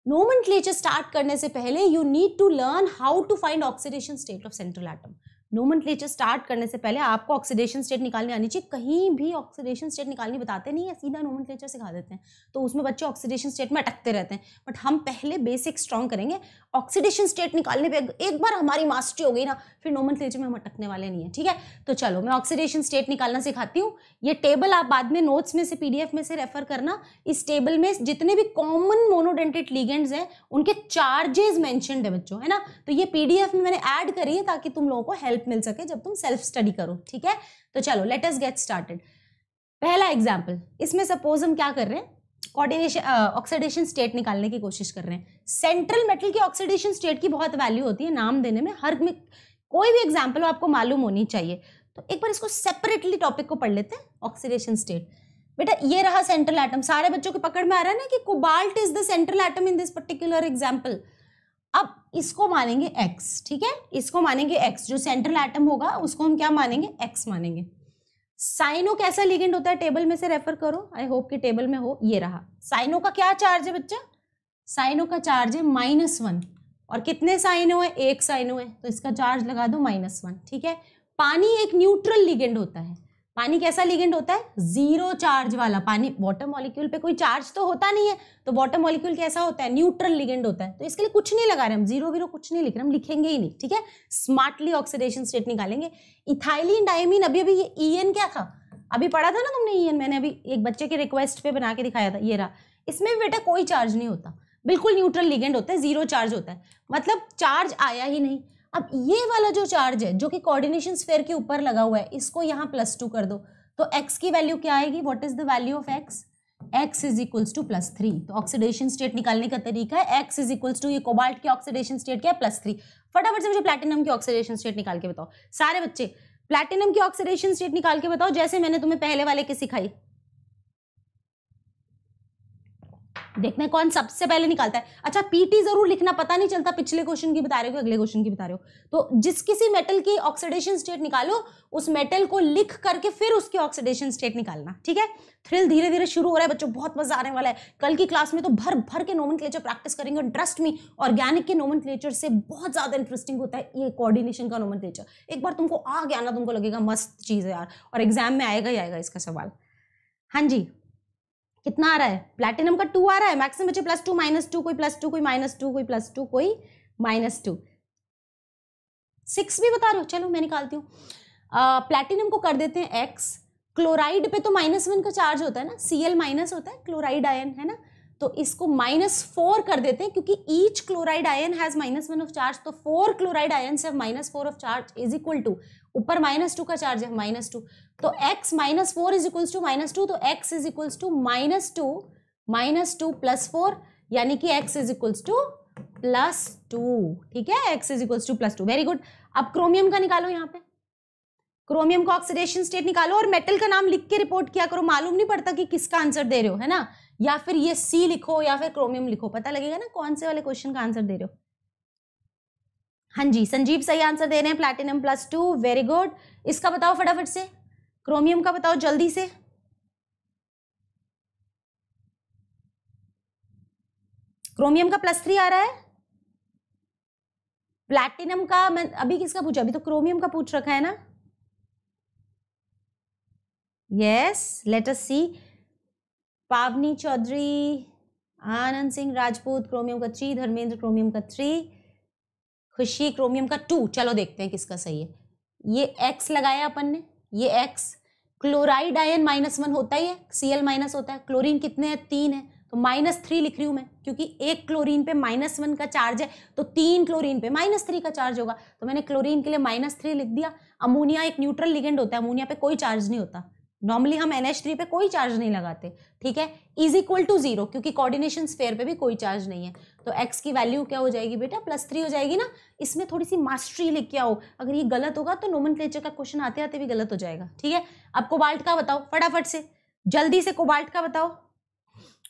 नोमनक्लेचर स्टार्ट करने से पहले you need to learn how to find oxidation state of central atom nomenclature start करने से पहले आपको ऑक्सीडेशन स्टेट निकालनी आनी चाहिए कहीं भी ऑक्सीडेशन स्टेट निकालनी बताते नहीं है सीधा नोमनक्लेचर सिखा देते हैं तो उसमें बच्चे ऑक्सीडेशन स्टेट में अटकते रहते हैं बट हम पहले बेसिक स्ट्रॉन्ग करेंगे ऑक्सीडेशन स्टेट निकालने पे एक बार हमारी मास्टरी हो गई ना फिर नोमन में हम अटकने वाले नहीं है ठीक है तो चलो मैं ऑक्सीडेशन स्टेट निकालना सिखाती हूँ ये टेबल आप बाद में नोट्स में से पीडीएफ में से रेफर करना इस टेबल में जितने भी कॉमन मोनोडेंटेड लीगेंड हैं उनके चार्जेस मैंशन है बच्चों है ना तो ये पीडीएफ में मैंने ऐड करी है ताकि तुम लोगों को हेल्प मिल सके जब तुम सेल्फ स्टडी करो ठीक है तो चलो लेटस गेट स्टार्टेड पहला एग्जाम्पल इसमें सपोज हम क्या कर रहे हैं कॉर्डिनेशन ऑक्सीडेशन स्टेट निकालने की कोशिश कर रहे हैं सेंट्रल मेटल की ऑक्सीडेशन स्टेट की बहुत वैल्यू होती है नाम देने में हर में कोई भी एग्जाम्पल आपको मालूम होनी चाहिए तो एक बार इसको सेपरेटली टॉपिक को पढ़ लेते हैं ऑक्सीडेशन स्टेट बेटा ये रहा सेंट्रल एटम सारे बच्चों के पकड़ में आ रहा है ना कि cobalt is the central atom in this particular example अब इसको मानेंगे एक्स ठीक है इसको मानेंगे एक्स जो सेंट्रल एटम होगा उसको हम क्या मानेंगे एक्स मानेंगे साइनो कैसा लिगेंड होता है टेबल में से रेफर करो आई होप कि टेबल में हो ये रहा साइनो का क्या चार्ज है बच्चा साइनो का चार्ज है माइनस वन और कितने साइनो है एक साइनो है तो इसका चार्ज लगा दो माइनस वन ठीक है पानी एक न्यूट्रल लिगेंड होता है पानी कैसा लिगेंड होता है जीरो चार्ज वाला पानी वाटर मॉलिक्यूल पे कोई चार्ज तो होता नहीं है तो वाटर मॉलिक्यूल कैसा होता है न्यूट्रल लिगेंड होता है तो इसके लिए कुछ नहीं लगा रहे हम जीरो वीरो तो कुछ नहीं लिख रहे हम लिखेंगे ही नहीं ठीक है स्मार्टली ऑक्सीडेशन स्टेट निकालेंगे इथाइलिन डायमीन अभी अभी ये ई क्या था अभी पढ़ा था ना तुमने ई मैंने अभी एक बच्चे के रिक्वेस्ट पे बना के दिखाया था ये रहा इसमें भी बेटा कोई चार्ज नहीं होता बिल्कुल न्यूट्रल लिगेंड होता है जीरो चार्ज होता है मतलब चार्ज आया ही नहीं अब ये वाला जो चार्ज है जो कि कोऑर्डिनेशन स्फेयर के ऊपर लगा हुआ है इसको यहाँ प्लस टू कर दो तो एक्स की वैल्यू क्या आएगी what is the value of x x is equals to plus three तो ऑक्सीडेशन स्टेट निकालने का तरीका है एक्स इज इक्वल्स टू ये कोबाल्ट की ऑक्सीडेशन स्टेट क्या है प्लस थ्री फटाफट से मुझे प्लेटिनम की ऑक्सीडेशन स्टेट निकाल के बताओ सारे बच्चे प्लेटिनम की ऑक्सीडेशन स्टेट निकाल के बताओ जैसे मैंने तुम्हें पहले वाले के सिखाई देखते हैं कौन सबसे पहले निकालता है अच्छा पीटी जरूर लिखना पता नहीं चलता पिछले क्वेश्चन की बता रहे हो अगले क्वेश्चन की बता रहे हो तो जिस किसी मेटल की ऑक्सीडेशन स्टेट निकालो उस मेटल को लिख करके फिर उसकी ऑक्सीडेशन स्टेट निकालना ठीक है थ्रिल धीरे धीरे शुरू हो रहा है बच्चों बहुत मजा आने वाला है कल की क्लास में तो भर भर के नोमन प्रैक्टिस करेंगे ट्रस्ट मी ऑर्गेनिक के नोमन से बहुत ज्यादा इंटरेस्टिंग होता है ये कॉर्डिनेशन का नोमन एक बार तुमको आ गया ना तुमको लगेगा मस्त चीज़ है यार और एग्जाम में आएगा ही आएगा इसका सवाल हाँ जी कितना आ रहा है प्लेटिनम का टू आ रहा है मैक्सिमम बच्चे प्लस टू माइनस टू कोई प्लस टू कोई माइनस टू कोई प्लस टू कोई माइनस टू सिक्स भी बता रहे हो चलो मैं निकालती हूँ प्लेटिनम को कर देते हैं एक्स क्लोराइड पे तो माइनस वन का चार्ज होता है ना सी एल माइनस होता है क्लोराइड आयन है ना तो इसको माइनस फोर कर देते हैं क्योंकि each chloride ion has minus one of charge तो फोर क्लोराइड आयन से minus four of charge is equal to ऊपर माइनस टू का चार्ज है माइनस टू तो x minus four is equals to minus two तो x is equals to minus two minus two plus four यानी कि x is equals to plus two ठीक है x is equals to plus two very good अब chromium का निकालो यहाँ पे क्रोमियम का ऑक्सीडेशन स्टेट निकालो और मेटल का नाम लिख के रिपोर्ट किया करो मालूम नहीं पड़ता कि किसका आंसर दे रहे हो है ना या फिर ये सी लिखो या फिर क्रोमियम लिखो पता लगेगा ना कौन से वाले क्वेश्चन का आंसर दे रहे हो हाँ जी संजीव सही आंसर दे रहे हैं platinum plus two very good इसका बताओ फटाफट से क्रोमियम का बताओ जल्दी से क्रोमियम का प्लस थ्री आ रहा है प्लैटिनम का मैं अभी किसका पूछा अभी तो क्रोमियम का पूछ रखा है ना yes let us see Pavni Chaudhary Anand Singh Rajput chromium का थ्री धर्मेंद्र क्रोमियम का थ्री खुशी क्रोमियम का टू चलो देखते हैं किसका सही है ये एक्स लगाया अपन ने ये x chloride ion minus one होता ही है सी एल माइनस होता है क्लोरीन कितने हैं तीन है तो माइनस थ्री लिख रही हूँ मैं क्योंकि एक क्लोरीन पे माइनस वन का चार्ज है तो तीन क्लोरीन पे माइनस थ्री का चार्ज होगा तो मैंने क्लोरीन के लिए माइनस थ्री लिख दिया अमोनिया एक न्यूट्रल लिगेंड होता है अमोनिया पे कोई चार्ज नहीं होता नॉर्मली हम एन एच थ्री पे कोई चार्ज नहीं लगाते ठीक है इज इक्वल टू जीरो क्योंकि कोऑर्डिनेशन स्फेयर पे भी कोई चार्ज नहीं है तो एक्स की वैल्यू क्या हो जाएगी बेटा प्लस थ्री हो जाएगी ना इसमें थोड़ी सी मास्टरी के आओ अगर ये गलत होगा तो नोमन का क्वेश्चन आते आते भी गलत हो जाएगा ठीक है अब कोबाल्ट का बताओ फटाफट से जल्दी से कोबाल्ट का बताओ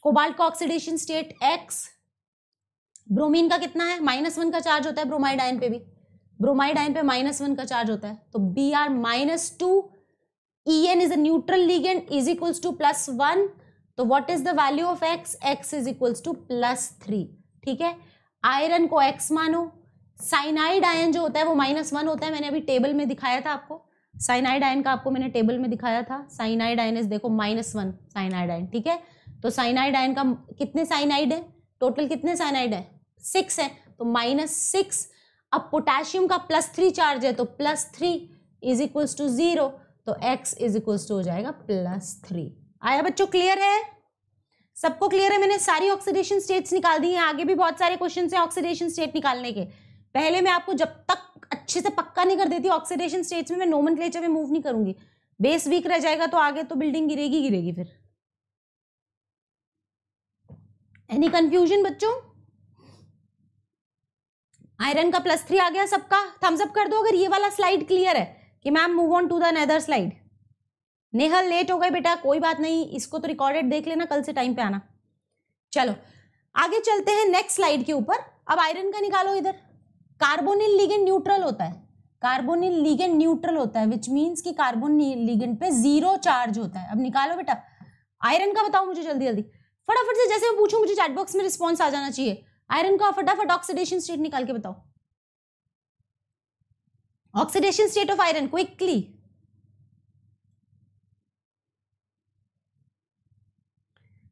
कोबाल्ट का ऑक्सीडेशन स्टेट एक्स ब्रोमीन का कितना है माइनस वन का चार्ज होता है ब्रोमाइड आयन पे भी ब्रोमाइड आयन पे माइनस वन का चार्ज होता है तो B R minus two En is a neutral ligand is equals to plus one So तो what is the value of x x is equals to plus three ठीक है Iron को x मानो cyanide ion जो होता है वो minus one होता है मैंने अभी टेबल में दिखाया था आपको साइनाइड आयन का आपको मैंने टेबल में दिखाया था साइनाइड आयन इज देखो माइनस वन साइनाइड आयन ठीक है तो साइनाइड आयन का कितने साइनाइड है टोटल कितने साइनाइड है सिक्स है तो माइनस सिक्स अब पोटेशियम का प्लस थ्री चार्ज है तो plus three is equals to zero तो x इज इक्वल्स टू हो जाएगा प्लस थ्री आया बच्चों क्लियर है सबको क्लियर है मैंने सारी ऑक्सीडेशन स्टेट्स निकाल दी हैं आगे भी बहुत सारे क्वेश्चन हैं ऑक्सीडेशन स्टेट निकालने के पहले मैं आपको जब तक अच्छे से पक्का नहीं कर देती ऑक्सीडेशन स्टेट्स में मैं नोमन क्लेचर में मूव नहीं करूंगी बेस वीक रह जाएगा तो आगे तो बिल्डिंग गिरेगी गिरेगी फिर एनी कंफ्यूजन बच्चों आयरन का प्लस थ्री आ गया सबका थम्सअप कर दो अगर ये वाला स्लाइड क्लियर है कि ma'am move on to the other slide Nehal late हो गए बेटा कोई बात नहीं इसको तो रिकॉर्डेड देख लेना कल से टाइम पे आना चलो आगे चलते हैं नेक्स्ट स्लाइड के ऊपर अब आयरन का निकालो इधर कार्बोनिल लिगेंड न्यूट्रल होता है कार्बोनिल लिगेंड न्यूट्रल होता है विच मीन्स कि कार्बोनिल लिगेंड पे जीरो चार्ज होता है अब निकालो बेटा आयरन का बताओ मुझे जल्दी जल्दी फटाफट से जैसे मैं पूछूं मुझे चैटबॉक्स में रिस्पॉन्स आ जाना चाहिए आयरन का फटाफट ऑक्सीडेशन स्टेट निकाल के बताओ oxidation state of iron quickly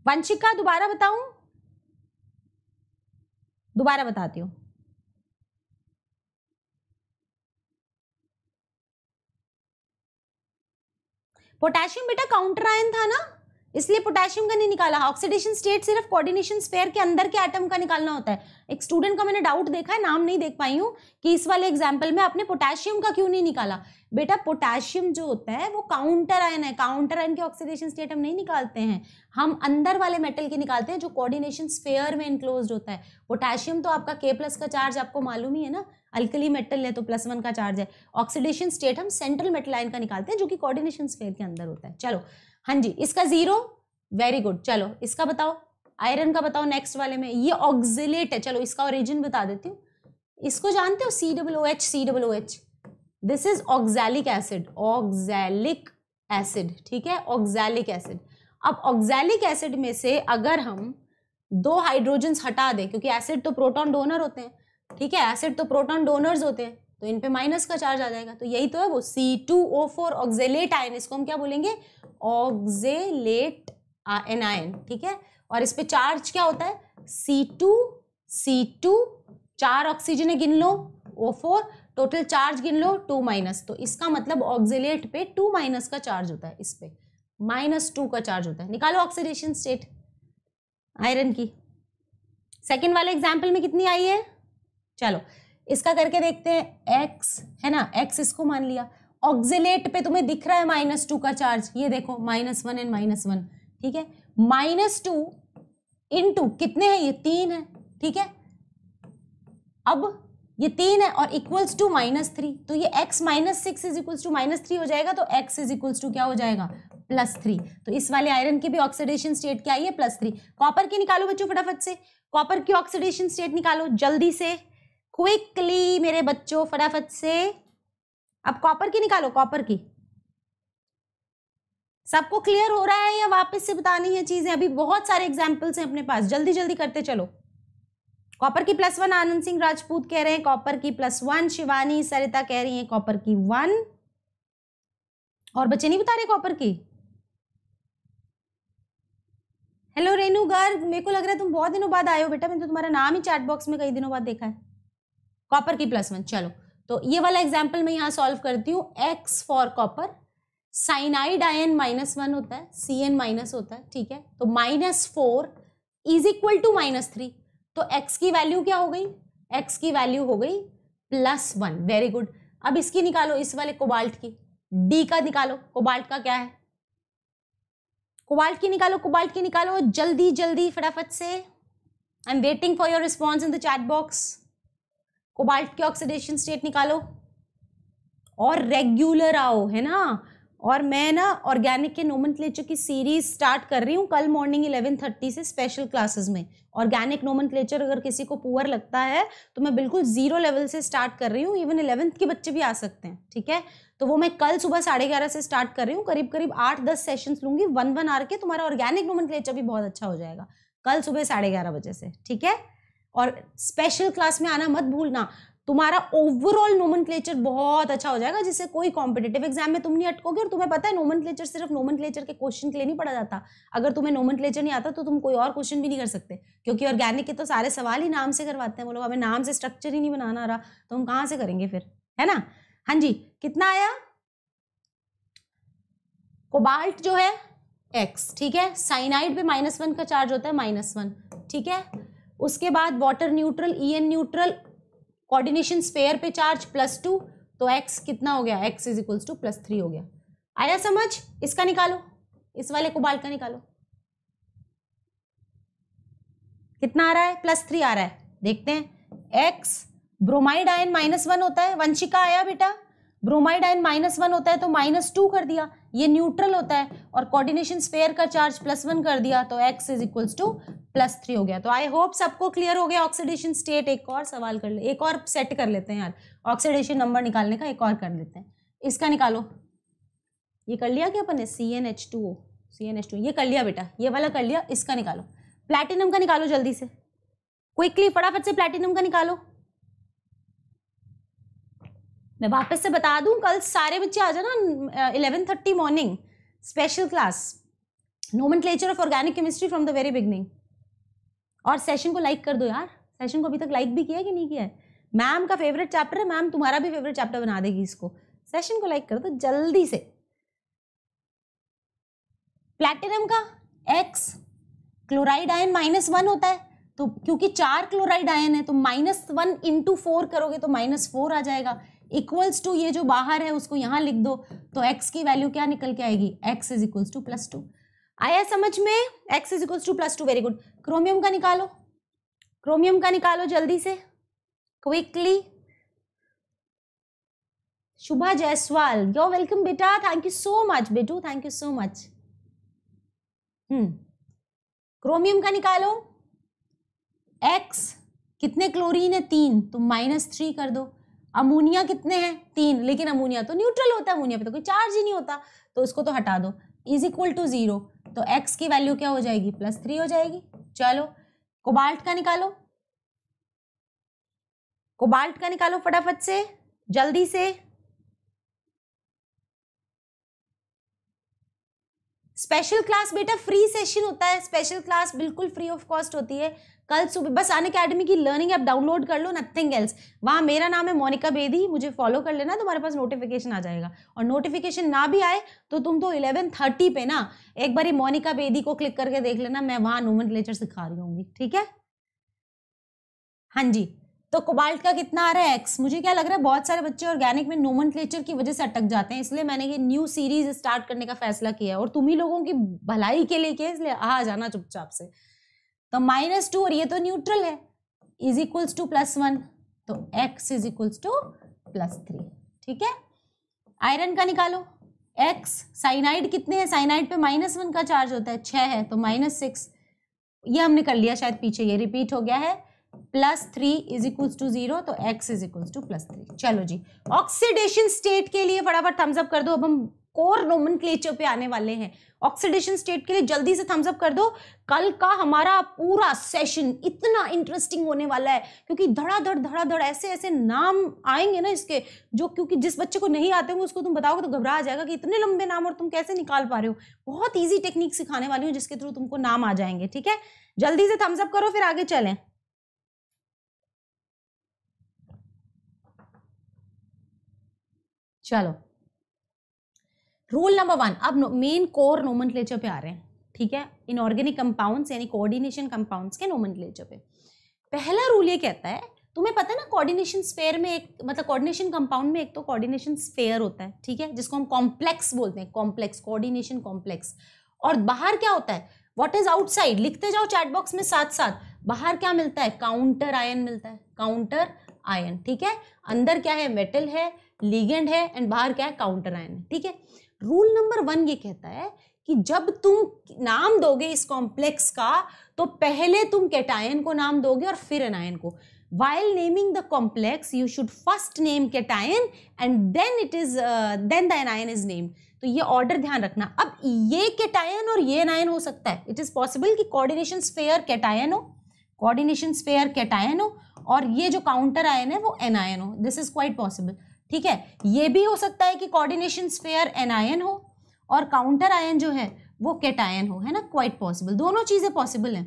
Vanshika दोबारा बताऊं दोबारा बताती हूं पोटेशियम बेटा काउंटर आयन था ना इसलिए पोटेशियम का नहीं निकाला ऑक्सीडेशन स्टेट सिर्फ कोऑर्डिनेशन स्पेयर के अंदर के एटम का निकालना होता है एक स्टूडेंट का मैंने डाउट देखा है नाम नहीं देख पाई हूँ कि इस वाले एग्जाम्पल में आपने पोटेशियम का क्यों नहीं निकाला बेटा पोटेशियम जो होता है वो काउंटर आयन है काउंटर आयन के ऑक्सीडेशन स्टेट हम नहीं निकालते हैं हम अंदर वाले मेटल के निकालते हैं जो कोऑर्डिनेशन स्पेयर में इंक्लोज होता है पोटेशियम तो आपका के प्लस का चार्ज आपको मालूम ही है ना अल्कली मेटल है तो प्लस वन का चार्ज है ऑक्सीडेशन स्टेट हम सेंट्रल मेटल आयन का निकालते हैं जो कि कोऑर्डिनेशन स्फेयर के अंदर होता है चलो हाँ जी इसका जीरो वेरी गुड चलो इसका बताओ आयरन का बताओ नेक्स्ट वाले में ये ऑक्जिलेट है चलो इसका ओरिजिन बता देती हूँ इसको जानते हो C W H C W H this is oxalic acid oxalic acid ठीक है ऑक्जैलिक एसिड अब ऑक्जैलिक एसिड में से अगर हम दो हाइड्रोजन्स हटा दें क्योंकि एसिड तो प्रोटॉन डोनर होते हैं ठीक है एसिड तो प्रोटॉन डोनर्स होते हैं तो इन पे माइनस का चार्ज आ जाएगा तो यही तो है वो C two O four oxalate ion इसको हम क्या बोलेंगे ऑक्जेलेट एन आयन ठीक है और इस पे चार्ज क्या होता है सी टू सी टू चार ऑक्सीजन गिन लो ओ फोर टोटल चार्ज गिन लो टू माइनस तो इसका मतलब ऑक्जेलेट पे टू माइनस का चार्ज होता है इस पे माइनस टू का चार्ज होता है निकालो ऑक्सीडेशन स्टेट आयरन की सेकेंड वाले एग्जाम्पल में कितनी आई है चलो इसका करके देखते हैं एक्स है ना एक्स इसको मान लिया ऑक्जिलेट पे तुम्हें दिख रहा है माइनस टू का चार्ज ये देखो minus one and minus one ठीक है माइनस टू इन टू कितने हैं ये तीन है ठीक है अब ये तीन है और इक्वल्स टू माइनस थ्री तो ये x minus six is equals to minus three हो जाएगा तो x इज इक्वल्स टू क्या हो जाएगा प्लस थ्री तो इस वाले आयरन की भी ऑक्सीडेशन स्टेट क्या आई है प्लस थ्री कॉपर की निकालो बच्चों फटाफट से कॉपर की ऑक्सीडेशन स्टेट निकालो जल्दी से क्विकली मेरे बच्चों फटाफट से अब कॉपर की निकालो कॉपर की सबको क्लियर हो रहा है या वापस से बतानी है चीजें अभी बहुत सारे एग्जाम्पल्स हैं अपने पास जल्दी जल्दी करते चलो कॉपर की प्लस वन आनंद सिंह राजपूत कह रहे हैं कॉपर की प्लस वन शिवानी सरिता कह रही हैं कॉपर की वन और बच्चे नहीं बता रहे कॉपर की हेलो रेनू गर्ग मेरे को लग रहा है तुम बहुत दिनों बाद आए हो बेटा मैंने तो तुम्हारा नाम ही चैट बॉक्स में कई दिनों बाद देखा है कॉपर की प्लस वन चलो तो ये वाला एग्जाम्पल मैं यहाँ सॉल्व करती हूँ x for copper cyanide ion minus one होता है सी एन माइनस होता है ठीक है तो minus four is equal to minus three तो एक्स की वैल्यू क्या हो गई एक्स की वैल्यू हो गई प्लस वन वेरी गुड अब इसकी निकालो इस वाले कोबाल्ट की डी का निकालो कोबाल्ट का क्या है कोबाल्ट की निकालो कोबाल्ट की निकालो जल्दी जल्दी फटाफट से I am waiting for your response in the chat box cobalt के ऑक्सीडेशन स्टेट निकालो और रेगुलर आओ है ना और मैं ना ऑर्गेनिक के नोमन की सीरीज स्टार्ट कर रही हूँ कल मॉर्निंग इलेवन थर्टी से स्पेशल क्लासेस में ऑर्गेनिक नोमन अगर किसी को पुअर लगता है तो मैं बिल्कुल जीरो लेवल से स्टार्ट कर रही हूँ इवन इलेवंथ के बच्चे भी आ सकते हैं ठीक है तो वो मैं कल सुबह साढ़े ग्यारह से स्टार्ट कर रही हूँ करीब करीब आठ दस सेशन लूंगी वन वन आर के तुम्हारा ऑर्गेनिक नोमन भी बहुत अच्छा हो जाएगा कल सुबह साढ़े ग्यारह बजे से ठीक है और स्पेशल क्लास में आना मत भूलना तुम्हारा ओवरऑल नोमन बहुत अच्छा हो जाएगा जिससे कोई कॉम्पिटेटिव एग्जाम में तुम नहीं अटकोगे और तुम्हें पता है नोमन सिर्फ नोमन के क्वेश्चन के लिए नहीं पढ़ा जाता अगर तुम्हें नोमन नहीं आता तो तुम कोई और क्वेश्चन भी नहीं कर सकते क्योंकि ऑर्गेनिक के तो सारे सवाल ही नाम से करवाते हैं वो लोग हमें नाम से स्ट्रक्चर ही नहीं बनाना रहा तो हम कहाँ से करेंगे फिर है ना हाँ जी कितना आया कोबाल्ट जो है एक्स ठीक है साइनाइड पे माइनस वन का चार्ज होता है माइनस वन ठीक है उसके बाद water neutral E N neutral coordination sphere पे चार्ज प्लस टू तो एक्स कितना हो गया x is equals to plus three हो गया आया समझ इसका निकालो इस वाले कोबाल्ट का निकालो कितना आ रहा है प्लस थ्री आ रहा है देखते हैं x bromide ion minus one होता है वंशिका आया बेटा ब्रोमाइड आयन माइनस वन होता है तो माइनस टू कर दिया ये न्यूट्रल होता है और कोऑर्डिनेशन स्पेयर का चार्ज प्लस वन कर दिया तो x is equals to plus three हो गया तो आई होप सबको क्लियर हो गया ऑक्सीडेशन स्टेट एक और सवाल कर ले एक और सेट कर लेते हैं यार ऑक्सीडेशन नंबर निकालने का एक और कर लेते हैं इसका निकालो ये कर लिया क्या अपन ने C N H two O C N H two ये कर लिया बेटा ये वाला कर लिया इसका निकालो प्लैटिनम का निकालो जल्दी से क्विकली फटाफट से प्लैटिनम का निकालो मैं वापस से बता दूं कल सारे बच्चे आ जाना eleven thirty morning special class nomen of organic chemistry from the very beginning और सेशन को लाइक कर दो यार सेशन को अभी तक लाइक भी किया कि नहीं किया है मैम का फेवरेट चैप्टर है मैम तुम्हारा भी फेवरेट चैप्टर बना देगी इसको सेशन को लाइक कर दो जल्दी से प्लेटिनम का x chloride ion minus one होता है तो क्योंकि चार क्लोराइड आयन है तो माइनस वन इंटू फोर करोगे तो माइनस फोर आ जाएगा इक्वल्स टू ये जो बाहर है उसको यहां लिख दो तो एक्स की वैल्यू क्या निकल के आएगी x is equals to plus two आया समझ में x is equals to plus two very good chromium का निकालो क्रोमियम का निकालो जल्दी से quickly Shubha Jaiswal you're welcome बेटा थैंक यू सो मच बेटू thank you so much hmm chromium का निकालो एक्स कितने क्लोरीन है तीन तो माइनस थ्री कर दो अमोनिया कितने हैं तीन लेकिन अमोनिया तो न्यूट्रल होता है अमोनिया पे तो कोई चार्ज ही नहीं होता तो उसको तो हटा दो इज इक्वल टू जीरो तो एक्स की वैल्यू क्या हो जाएगी प्लस थ्री हो जाएगी चलो कोबाल्ट का निकालो कोबाल्ट का निकालो फटाफट से जल्दी से स्पेशल क्लास बेटा फ्री सेशन होता है स्पेशल क्लास बिल्कुल फ्री ऑफ कॉस्ट होती है कल सुबह बस अन अकेडमी की लर्निंग ऐप डाउनलोड कर लो नथिंग एल्स वहाँ मेरा नाम है मोनिका बेदी मुझे फॉलो कर लेना तुम्हारे पास नोटिफिकेशन आ जाएगा और नोटिफिकेशन ना भी आए तो तुम तो इलेवन थर्टी पे ना एक बार मोनिका बेदी को क्लिक करके देख लेना मैं वहाँ नोमन सिखा रही हूँ ठीक है हाँ जी तो कोबाल्ट का कितना आ रहा है एक्स मुझे क्या लग रहा है बहुत सारे बच्चे ऑर्गेनिक में नोमन की वजह से अटक जाते हैं इसलिए मैंने ये न्यू सीरीज स्टार्ट करने का फैसला किया है और तुम ही लोगों की भलाई के लिए किया इसलिए आ जाना चुपचाप से तो माइनस टू और ये तो न्यूट्रल है is equals to plus one तो x is equals to plus three ठीक है आयरन का निकालो एक्स साइनाइड कितने हैं साइनाइड पे माइनस वन का चार्ज होता है छः है तो माइनस सिक्स ये हमने कर लिया शायद पीछे ये रिपीट हो गया है plus three is equals to zero तो x is equals to plus three चलो जी ऑक्सीडेशन स्टेट के लिए फटाफट थम्सअप कर दो अब हम कोर रोमन क्लेचर पे आने वाले हैं ऑक्सीडेशन स्टेट के लिए जल्दी से थम्सअप कर दो कल का हमारा पूरा सेशन इतना इंटरेस्टिंग होने वाला है क्योंकि धड़ाधड़ धड़ाधड़ ऐसे ऐसे नाम आएंगे ना इसके जो क्योंकि जिस बच्चे को नहीं आते होंगे उसको तुम बताओगे तो घबरा जाएगा कि इतने लंबे नाम और तुम कैसे निकाल पा रहे हो बहुत ईजी टेक्निक सिखाने वाली हूँ जिसके थ्रू तुमको नाम आ जाएंगे ठीक है जल्दी से थम्सअप करो फिर आगे चलें चलो रूल नंबर वन अब मेन कोर नोमन पे आ रहे हैं ठीक है इनऑर्गेनिक कंपाउंड्स यानी कोऑर्डिनेशन कंपाउंड्स के नोमन पे पहला रूल ये कहता है तुम्हें पता है ना कोऑर्डिनेशन स्पेयर में एक मतलब कोऑर्डिनेशन कंपाउंड में एक तो कोऑर्डिनेशन स्पेयर होता है ठीक है जिसको हम कॉम्प्लेक्स बोलते हैं कॉम्प्लेक्स कोऑर्डिनेशन कॉम्प्लेक्स और बाहर क्या होता है व्हाट इज आउटसाइड लिखते जाओ चैट बॉक्स में साथ साथ बाहर क्या मिलता है काउंटर आयन मिलता है काउंटर आयन ठीक है अंदर क्या है मेटल है लीगेंड है एंड बाहर क्या है काउंटर आयन है ठीक है रूल नंबर वन ये कहता है कि जब तुम नाम दोगे इस कॉम्प्लेक्स का तो पहले तुम कैटायन को नाम दोगे और फिर एनायन को while naming the complex you should first name cation and then it is then the anion is name तो ये ऑर्डर ध्यान रखना अब ये कैटायन और ये एनायन हो सकता है इट इज पॉसिबल कि कोऑर्डिनेशन स्पेयर कैटायन हो कोऑर्डिनेशन स्पेयर कैटायन हो और ये जो काउंटर आयन है वो एनायन हो दिस इज क्वाइट पॉसिबल ठीक है ये भी हो सकता है कि कोऑर्डिनेशन स्फेयर एनायन हो और काउंटर आयन जो है वो कैटायन हो है ना क्वाइट पॉसिबल दोनों चीज़ें पॉसिबल हैं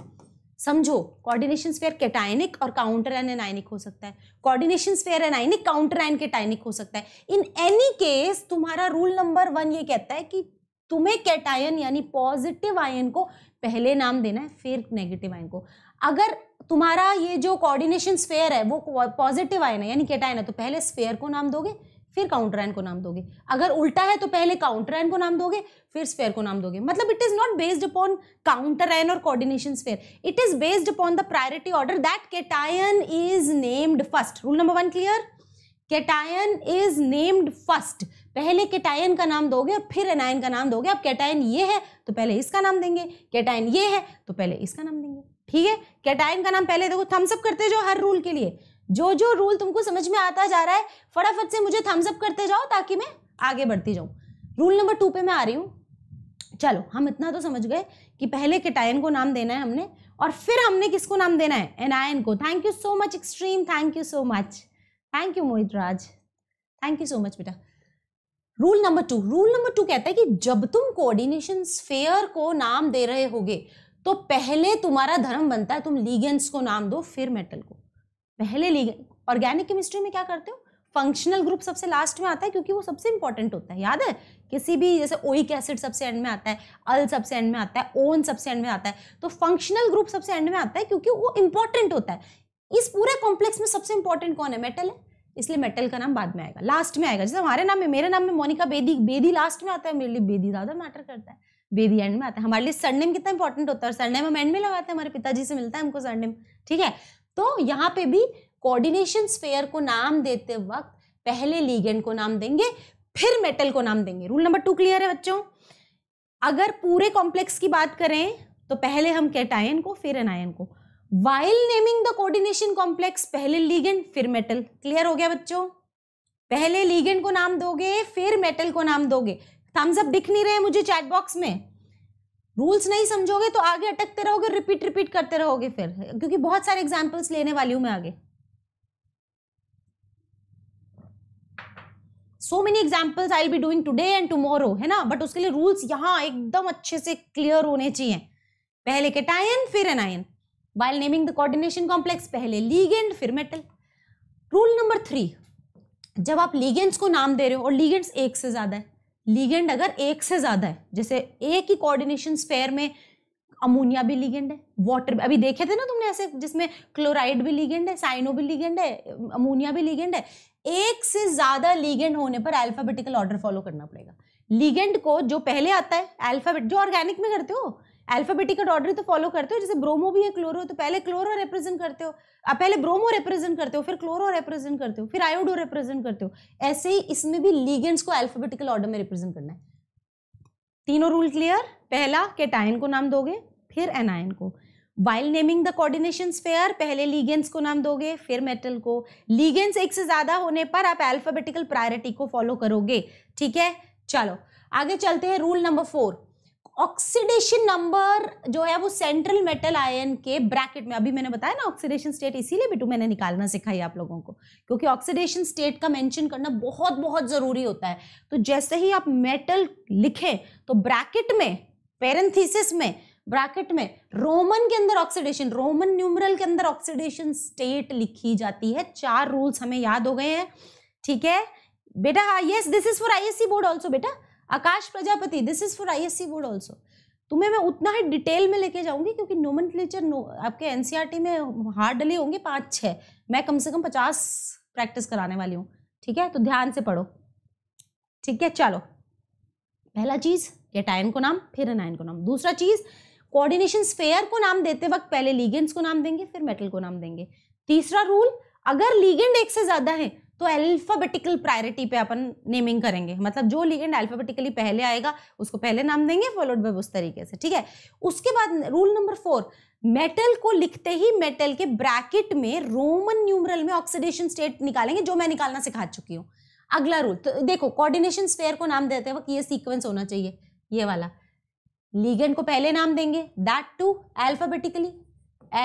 समझो कोऑर्डिनेशन स्फेयर कैटायनिक और काउंटर एन एनायनिक हो सकता है coordination sphere anionic counter an cationic हो सकता है इन एनी केस तुम्हारा रूल नंबर वन ये कहता है कि तुम्हें कैटायन यानी पॉजिटिव आयन को पहले नाम देना है फिर नेगेटिव आयन को अगर तुम्हारा ये जो कोऑर्डिनेशन स्फेयर है वो पॉजिटिव आयन है यानी केटाइन है तो पहले स्फेयर को नाम दोगे फिर काउंटर आयन को नाम दोगे अगर उल्टा है तो पहले काउंटर आयन को नाम दोगे फिर स्फेयर को नाम दोगे मतलब it is not based upon counter ion और coordination sphere it is based upon the priority order that cation is named first rule number one clear cation is named first पहले केटायन का नाम दोगे और फिर एनायन का नाम दोगे अब केटायन ये है तो पहले इसका नाम देंगे केटायन ये है तो पहले इसका नाम देंगे ठीक है कैटाइन का नाम पहले देखो थम्सअप करते जाओ हर रूल के लिए जो जो रूल तुमको समझ में आता जा रहा है फटाफट से मुझे थम्सअप करते जाओ ताकि मैं आगे बढ़ती जाऊं रूल नंबर टू पे मैं आ रही हूं चलो हम इतना तो समझ गए कि पहले केटायन को नाम देना है हमने और फिर हमने किसको नाम देना है एनायन को thank you so much extreme thank you so much thank you Mohit Raj thank you so much बेटा rule number two rule number two कहता है कि जब तुम कोऑर्डिनेशन स्फेयर को नाम दे रहे होगे तो पहले तुम्हारा धर्म बनता है तुम लीगेंस को नाम दो फिर मेटल को पहले लीगेंड ऑर्गेनिक केमिस्ट्री में क्या करते हो फंक्शनल ग्रुप सबसे लास्ट में आता है क्योंकि वो सबसे इंपॉर्टेंट होता है याद है किसी भी जैसे ओइक एसिड सबसे एंड में आता है अल सबसे एंड में आता है ओन सबसे एंड में आता है तो फंक्शनल ग्रुप सबसे एंड में आता है क्योंकि वो इंपॉर्टेंट होता है इस पूरे कॉम्प्लेक्स में सबसे इंपॉर्टेंट कौन है मेटल है इसलिए मेटल का नाम बाद में आएगा लास्ट में आएगा जैसे हमारे नाम में मेरे नाम में मोनिका बेदी बेदी लास्ट में आता है मेरे लिए बेदी ज़्यादा मैटर करता है बेदी एंड में आता है हमारे लिए सरनेम कितना इंपॉर्टेंट होता है सरनेम हम एंड में लगाते हैं हमारे पिताजी से मिलता है हमको सरनेम ठीक है तो यहाँ पे भी कोऑर्डिनेशन स्फेयर को नाम देते वक्त पहले लीगेंड को नाम देंगे फिर मेटल को नाम देंगे रूल नंबर टू क्लियर है बच्चों अगर पूरे कॉम्प्लेक्स की बात करें तो पहले हम कैटायन को फिर एनायन को while naming the coordination complex पहले लीगेंड फिर मेटल क्लियर हो गया बच्चों पहले लीगेंड को नाम दोगे फिर मेटल को नाम दोगे थम्स अप दिख नहीं रहे मुझे चैट बॉक्स में रूल्स नहीं समझोगे तो आगे अटकते रहोगे रिपीट रिपीट करते रहोगे फिर क्योंकि बहुत सारे एग्जाम्पल्स लेने वाली हूं मैं आगे so many examples I be doing today and tomorrow है ना बट उसके लिए रूल्स यहाँ एकदम अच्छे से क्लियर होने चाहिए पहले कैटायन फिर anion while naming the coordination complex पहले लीगेंड फिर मेटल रूल नंबर थ्री जब आप लीगेंट्स को नाम दे रहे हो और लीगेंट्स एक से ज़्यादा है लीगेंड अगर एक से ज़्यादा है जैसे एक ही कोऑर्डिनेशन स्पेयर में अमोनिया भी लीगेंड है वाटर अभी देखे थे ना तुमने ऐसे जिसमें क्लोराइड भी लीगेंड है साइनो भी लीगेंड है अमोनिया भी लीगेंड है एक से ज़्यादा लीगेंड होने पर अल्फाबेटिकल ऑर्डर फॉलो करना पड़ेगा लीगेंड को जो पहले आता है अल्फाबेट जो ऑर्गेनिक में करते हो अल्फाबेटिकल ऑर्डर तो फॉलो करते हो जैसे ब्रोमो भी है क्लोरो तो पहले क्लोरो रिप्रेजेंट करते हो आप पहले ब्रोमो रिप्रेजेंट करते हो फिर क्लोरो रिप्रेजेंट करते हो फिर आयोडो रिप्रेजेंट करते हो ऐसे ही इसमें भी लीगेंट्स को अल्फाबेटिकल ऑर्डर में रिप्रेजेंट करना है तीनों रूल क्लियर पहला केटायन को नाम दोगे फिर एनायन को while naming the coordination sphere पहले लीगेंस को नाम दोगे फिर मेटल को लीगेंस एक से ज़्यादा होने पर आप अल्फाबेटिकल प्रायोरिटी को फॉलो करोगे ठीक है चलो आगे चलते हैं rule number four oxidation number जो है वो सेंट्रल मेटल आयन के ब्रैकेट में अभी मैंने बताया ना ऑक्सीडेशन स्टेट इसीलिए बेटू तो मैंने निकालना सिखाई आप लोगों को क्योंकि ऑक्सीडेशन स्टेट का मेंशन करना बहुत बहुत ज़रूरी होता है तो जैसे ही आप मेटल लिखें तो ब्रैकेट में पेरेंथीसिस में ब्रैकेट में रोमन के अंदर ऑक्सीडेशन रोमन न्यूमरल के अंदर ऑक्सीडेशन स्टेट लिखी जाती है चार रूल्स हमें याद हो गए हैं ठीक है बेटा हाँ yes this is for C board also बेटा Akash Prajapati this is for C board also तुम्हें मैं उतना ही डिटेल में लेके जाऊंगी क्योंकि नोमन क्लेचर नो, आपके एनसीईआरटी e में हार्डली होंगे पाँच छः मैं कम से कम पचास प्रैक्टिस कराने वाली हूँ ठीक है तो ध्यान से पढ़ो ठीक है चलो पहला चीज़ गेटायन को नाम फिर अनायन को नाम दूसरा चीज़ कोऑर्डिनेशन स्फेयर को नाम देते वक्त पहले लीगेंड्स को नाम देंगे फिर मेटल को नाम देंगे तीसरा रूल अगर लीगेंड एक से ज़्यादा है तो अल्फाबेटिकल प्रायोरिटी पे अपन नेमिंग करेंगे मतलब जो लिगेंड अल्फाबेटिकली पहले आएगा उसको पहले नाम देंगे फॉलोड बाय उस तरीके से ठीक है उसके बाद रूल नंबर फोर मेटल को लिखते ही मेटल के ब्रैकेट में रोमन न्यूमरल में ऑक्सीडेशन स्टेट निकालेंगे जो मैं निकालना सिखा चुकी हूँ अगला रूल तो देखो कोऑर्डिनेशन स्फेयर को नाम देते वक्त ये सीक्वेंस होना चाहिए ये वाला लीगेंड को पहले नाम देंगे that to alphabetically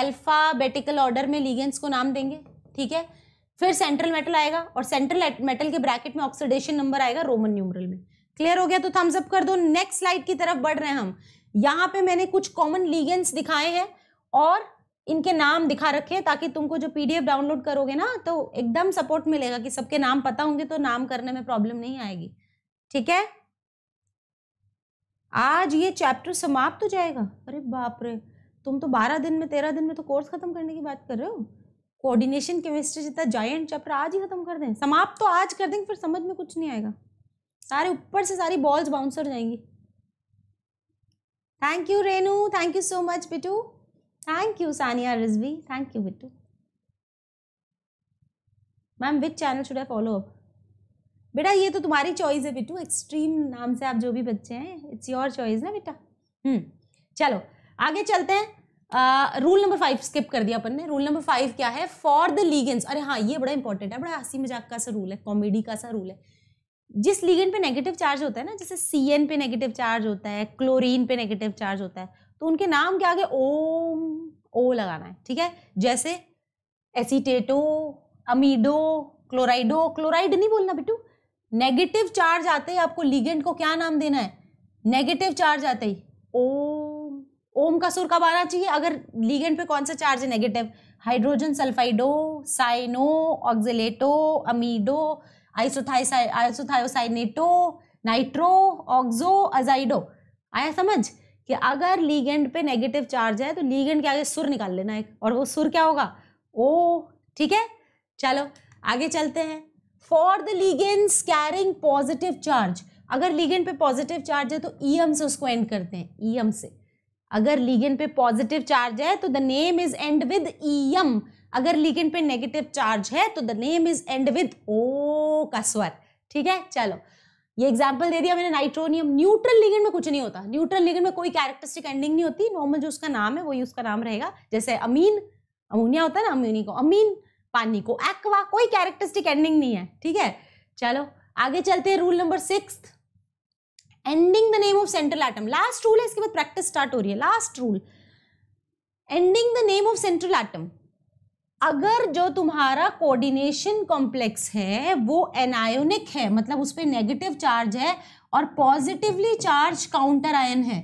alphabetical order में लीगेंड्स को नाम देंगे ठीक है फिर सेंट्रल मेटल आएगा और सेंट्रल मेटल के ब्रैकेट में ऑक्सीडेशन नंबर आएगा रोमन न्यूमरल में क्लियर हो गया तो थम्स अप कर दो नेक्स्ट स्लाइड की तरफ बढ़ रहे हैं हम यहाँ पे मैंने कुछ कॉमन लीगेंस दिखाए हैं और इनके नाम दिखा रखे हैं ताकि तुमको जो पीडीएफ डाउनलोड करोगे ना तो एकदम सपोर्ट मिलेगा कि सबके नाम पता होंगे तो नाम करने में प्रॉब्लम नहीं आएगी ठीक है आज ये चैप्टर समाप्त हो जाएगा अरे बाप रे तुम तो बारह दिन में तेरह दिन में तो कोर्स खत्म करने की बात कर रहे हो कोऑर्डिनेशन केमिस्ट्री जितना जॉइंट चैप्टर आज ही खत्म कर दें समाप्त तो आज कर देंगे फिर समझ में कुछ नहीं आएगा सारे ऊपर से सारी बॉल्स बाउंस हो जाएंगी thank you Renu thank you so much बिटू thank you Sania Rizvi thank you बिटू ma'am which channel should I follow up बेटा ये तो तुम्हारी चॉइस है बिटू एक्सट्रीम नाम से आप जो भी बच्चे हैं इट्स योर चॉइस ना बेटा हम्म चलो आगे चलते हैं रूल नंबर फाइव स्किप कर दिया अपन ने रूल नंबर फाइव क्या है फॉर द लीगेंस अरे हाँ ये बड़ा इंपॉर्टेंट है बड़ा हंसी मजाक का सा रूल है कॉमेडी का सा रूल है जिस लीगेंट पे नेगेटिव चार्ज होता है ना जैसे सी पे नेगेटिव चार्ज होता है क्लोरीन पे नेगेटिव चार्ज होता है तो उनके नाम के आगे ओम ओ लगाना है ठीक है जैसे एसीटेटो अमीडो क्लोराइडो क्लोराइड नहीं बोलना बिटू नेगेटिव चार्ज आते ही आपको लीगेंट को क्या नाम देना है नेगेटिव चार्ज आते ही ओ ओम का सुर कब आना चाहिए अगर लीगेंड पे कौन सा चार्ज है negative hydrogen sulphido cyano oxalato amido isothio isothiocyanato nitro oxo azido आया समझ कि अगर लीगेंड पे नेगेटिव चार्ज है तो लीगेंड के आगे सुर निकाल लेना एक और वो सुर क्या होगा ओ ठीक है चलो आगे चलते हैं for the ligands carrying positive charge अगर लीगेंड पे पॉजिटिव चार्ज है तो ई e एम से उसको एंड करते हैं ई e एम से अगर लीगन पे पॉजिटिव चार्ज है तो the name is end with M अगर लीगन पे नेगेटिव चार्ज है तो the name is end with O का स्वर ठीक है चलो ये एग्जाम्पल दे दिया मैंने नाइट्रोनियम न्यूट्रल लिगेंड में कुछ नहीं होता न्यूट्रल लिगेंड में कोई कैरेक्टरिस्टिक एंडिंग नहीं होती नॉर्मल जो उसका नाम है वही उसका नाम रहेगा जैसे अमीन अमोनिया होता है ना अमोनी को अमीन पानी को एक्वा कोई कैरेक्टरिस्टिक एंडिंग नहीं है ठीक है चलो आगे चलते हैं rule number six ending the name of central atom last rule है इसके बाद प्रैक्टिस स्टार्ट हो रही है last rule ending the name of central atom अगर जो तुम्हारा कोऑर्डिनेशन कॉम्प्लेक्स है वो एनायोनिक है मतलब उस पर नेगेटिव चार्ज है और पॉजिटिवली चार्ज काउंटर आयन है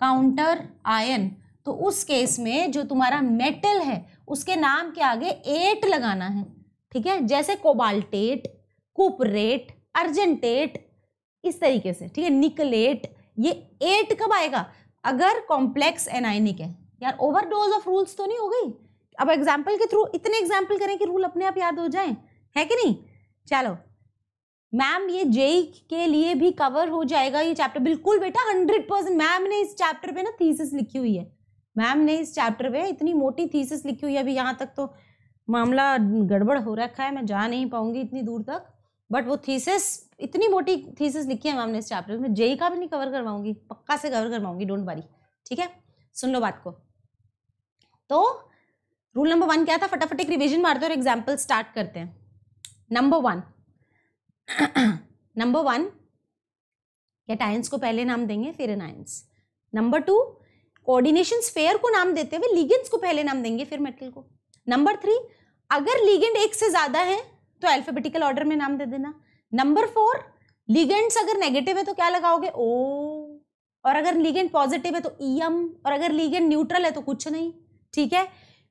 काउंटर आयन तो उस केस में जो तुम्हारा मेटल है उसके नाम के आगे एट लगाना है ठीक है जैसे कोबाल्टेट कुपरेट अर्जेंटेट इस तरीके से ठीक है निकलेट ये एट कब आएगा अगर कॉम्प्लेक्स एनाइनिक है यार ओवरडोज ऑफ रूल्स तो नहीं हो गई अब एग्जाम्पल के थ्रू इतने एग्जाम्पल करें कि रूल अपने आप याद हो जाए है कि नहीं चलो मैम ये जेई के लिए भी कवर हो जाएगा ये चैप्टर बिल्कुल बेटा हंड्रेड परसेंट मैम ने इस चैप्टर पे ना थीसिस लिखी हुई है मैम ने इस चैप्टर पे इतनी मोटी थीसिस लिखी हुई है अभी यहाँ तक तो मामला गड़बड़ हो रखा है मैं जा नहीं पाऊंगी इतनी दूर तक बट वो थीसिस इतनी मोटी थीसिस लिखी है मैम ने इस चैप्टर में जेई e का भी नहीं कवर करवाऊंगी पक्का से कवर करवाऊंगी डोंट वरी ठीक है सुन लो बात को तो रूल नंबर वन क्या था फटाफट एक रिविजन मारते और एग्जाम्पल स्टार्ट करते हैं number one number one cations को पहले नाम देंगे फिर anions number two coordination sphere को नाम देते हुए लीगेंड्स को पहले नाम देंगे फिर मेटल को नंबर थ्री अगर लीगेंड एक से ज़्यादा है तो अल्फाबेटिकल ऑर्डर में नाम दे देना नंबर फोर लिगेंड्स अगर नेगेटिव है तो क्या लगाओगे ओ और अगर लिगेंड पॉजिटिव है तो ई e एम और अगर लिगेंड न्यूट्रल है तो कुछ नहीं ठीक है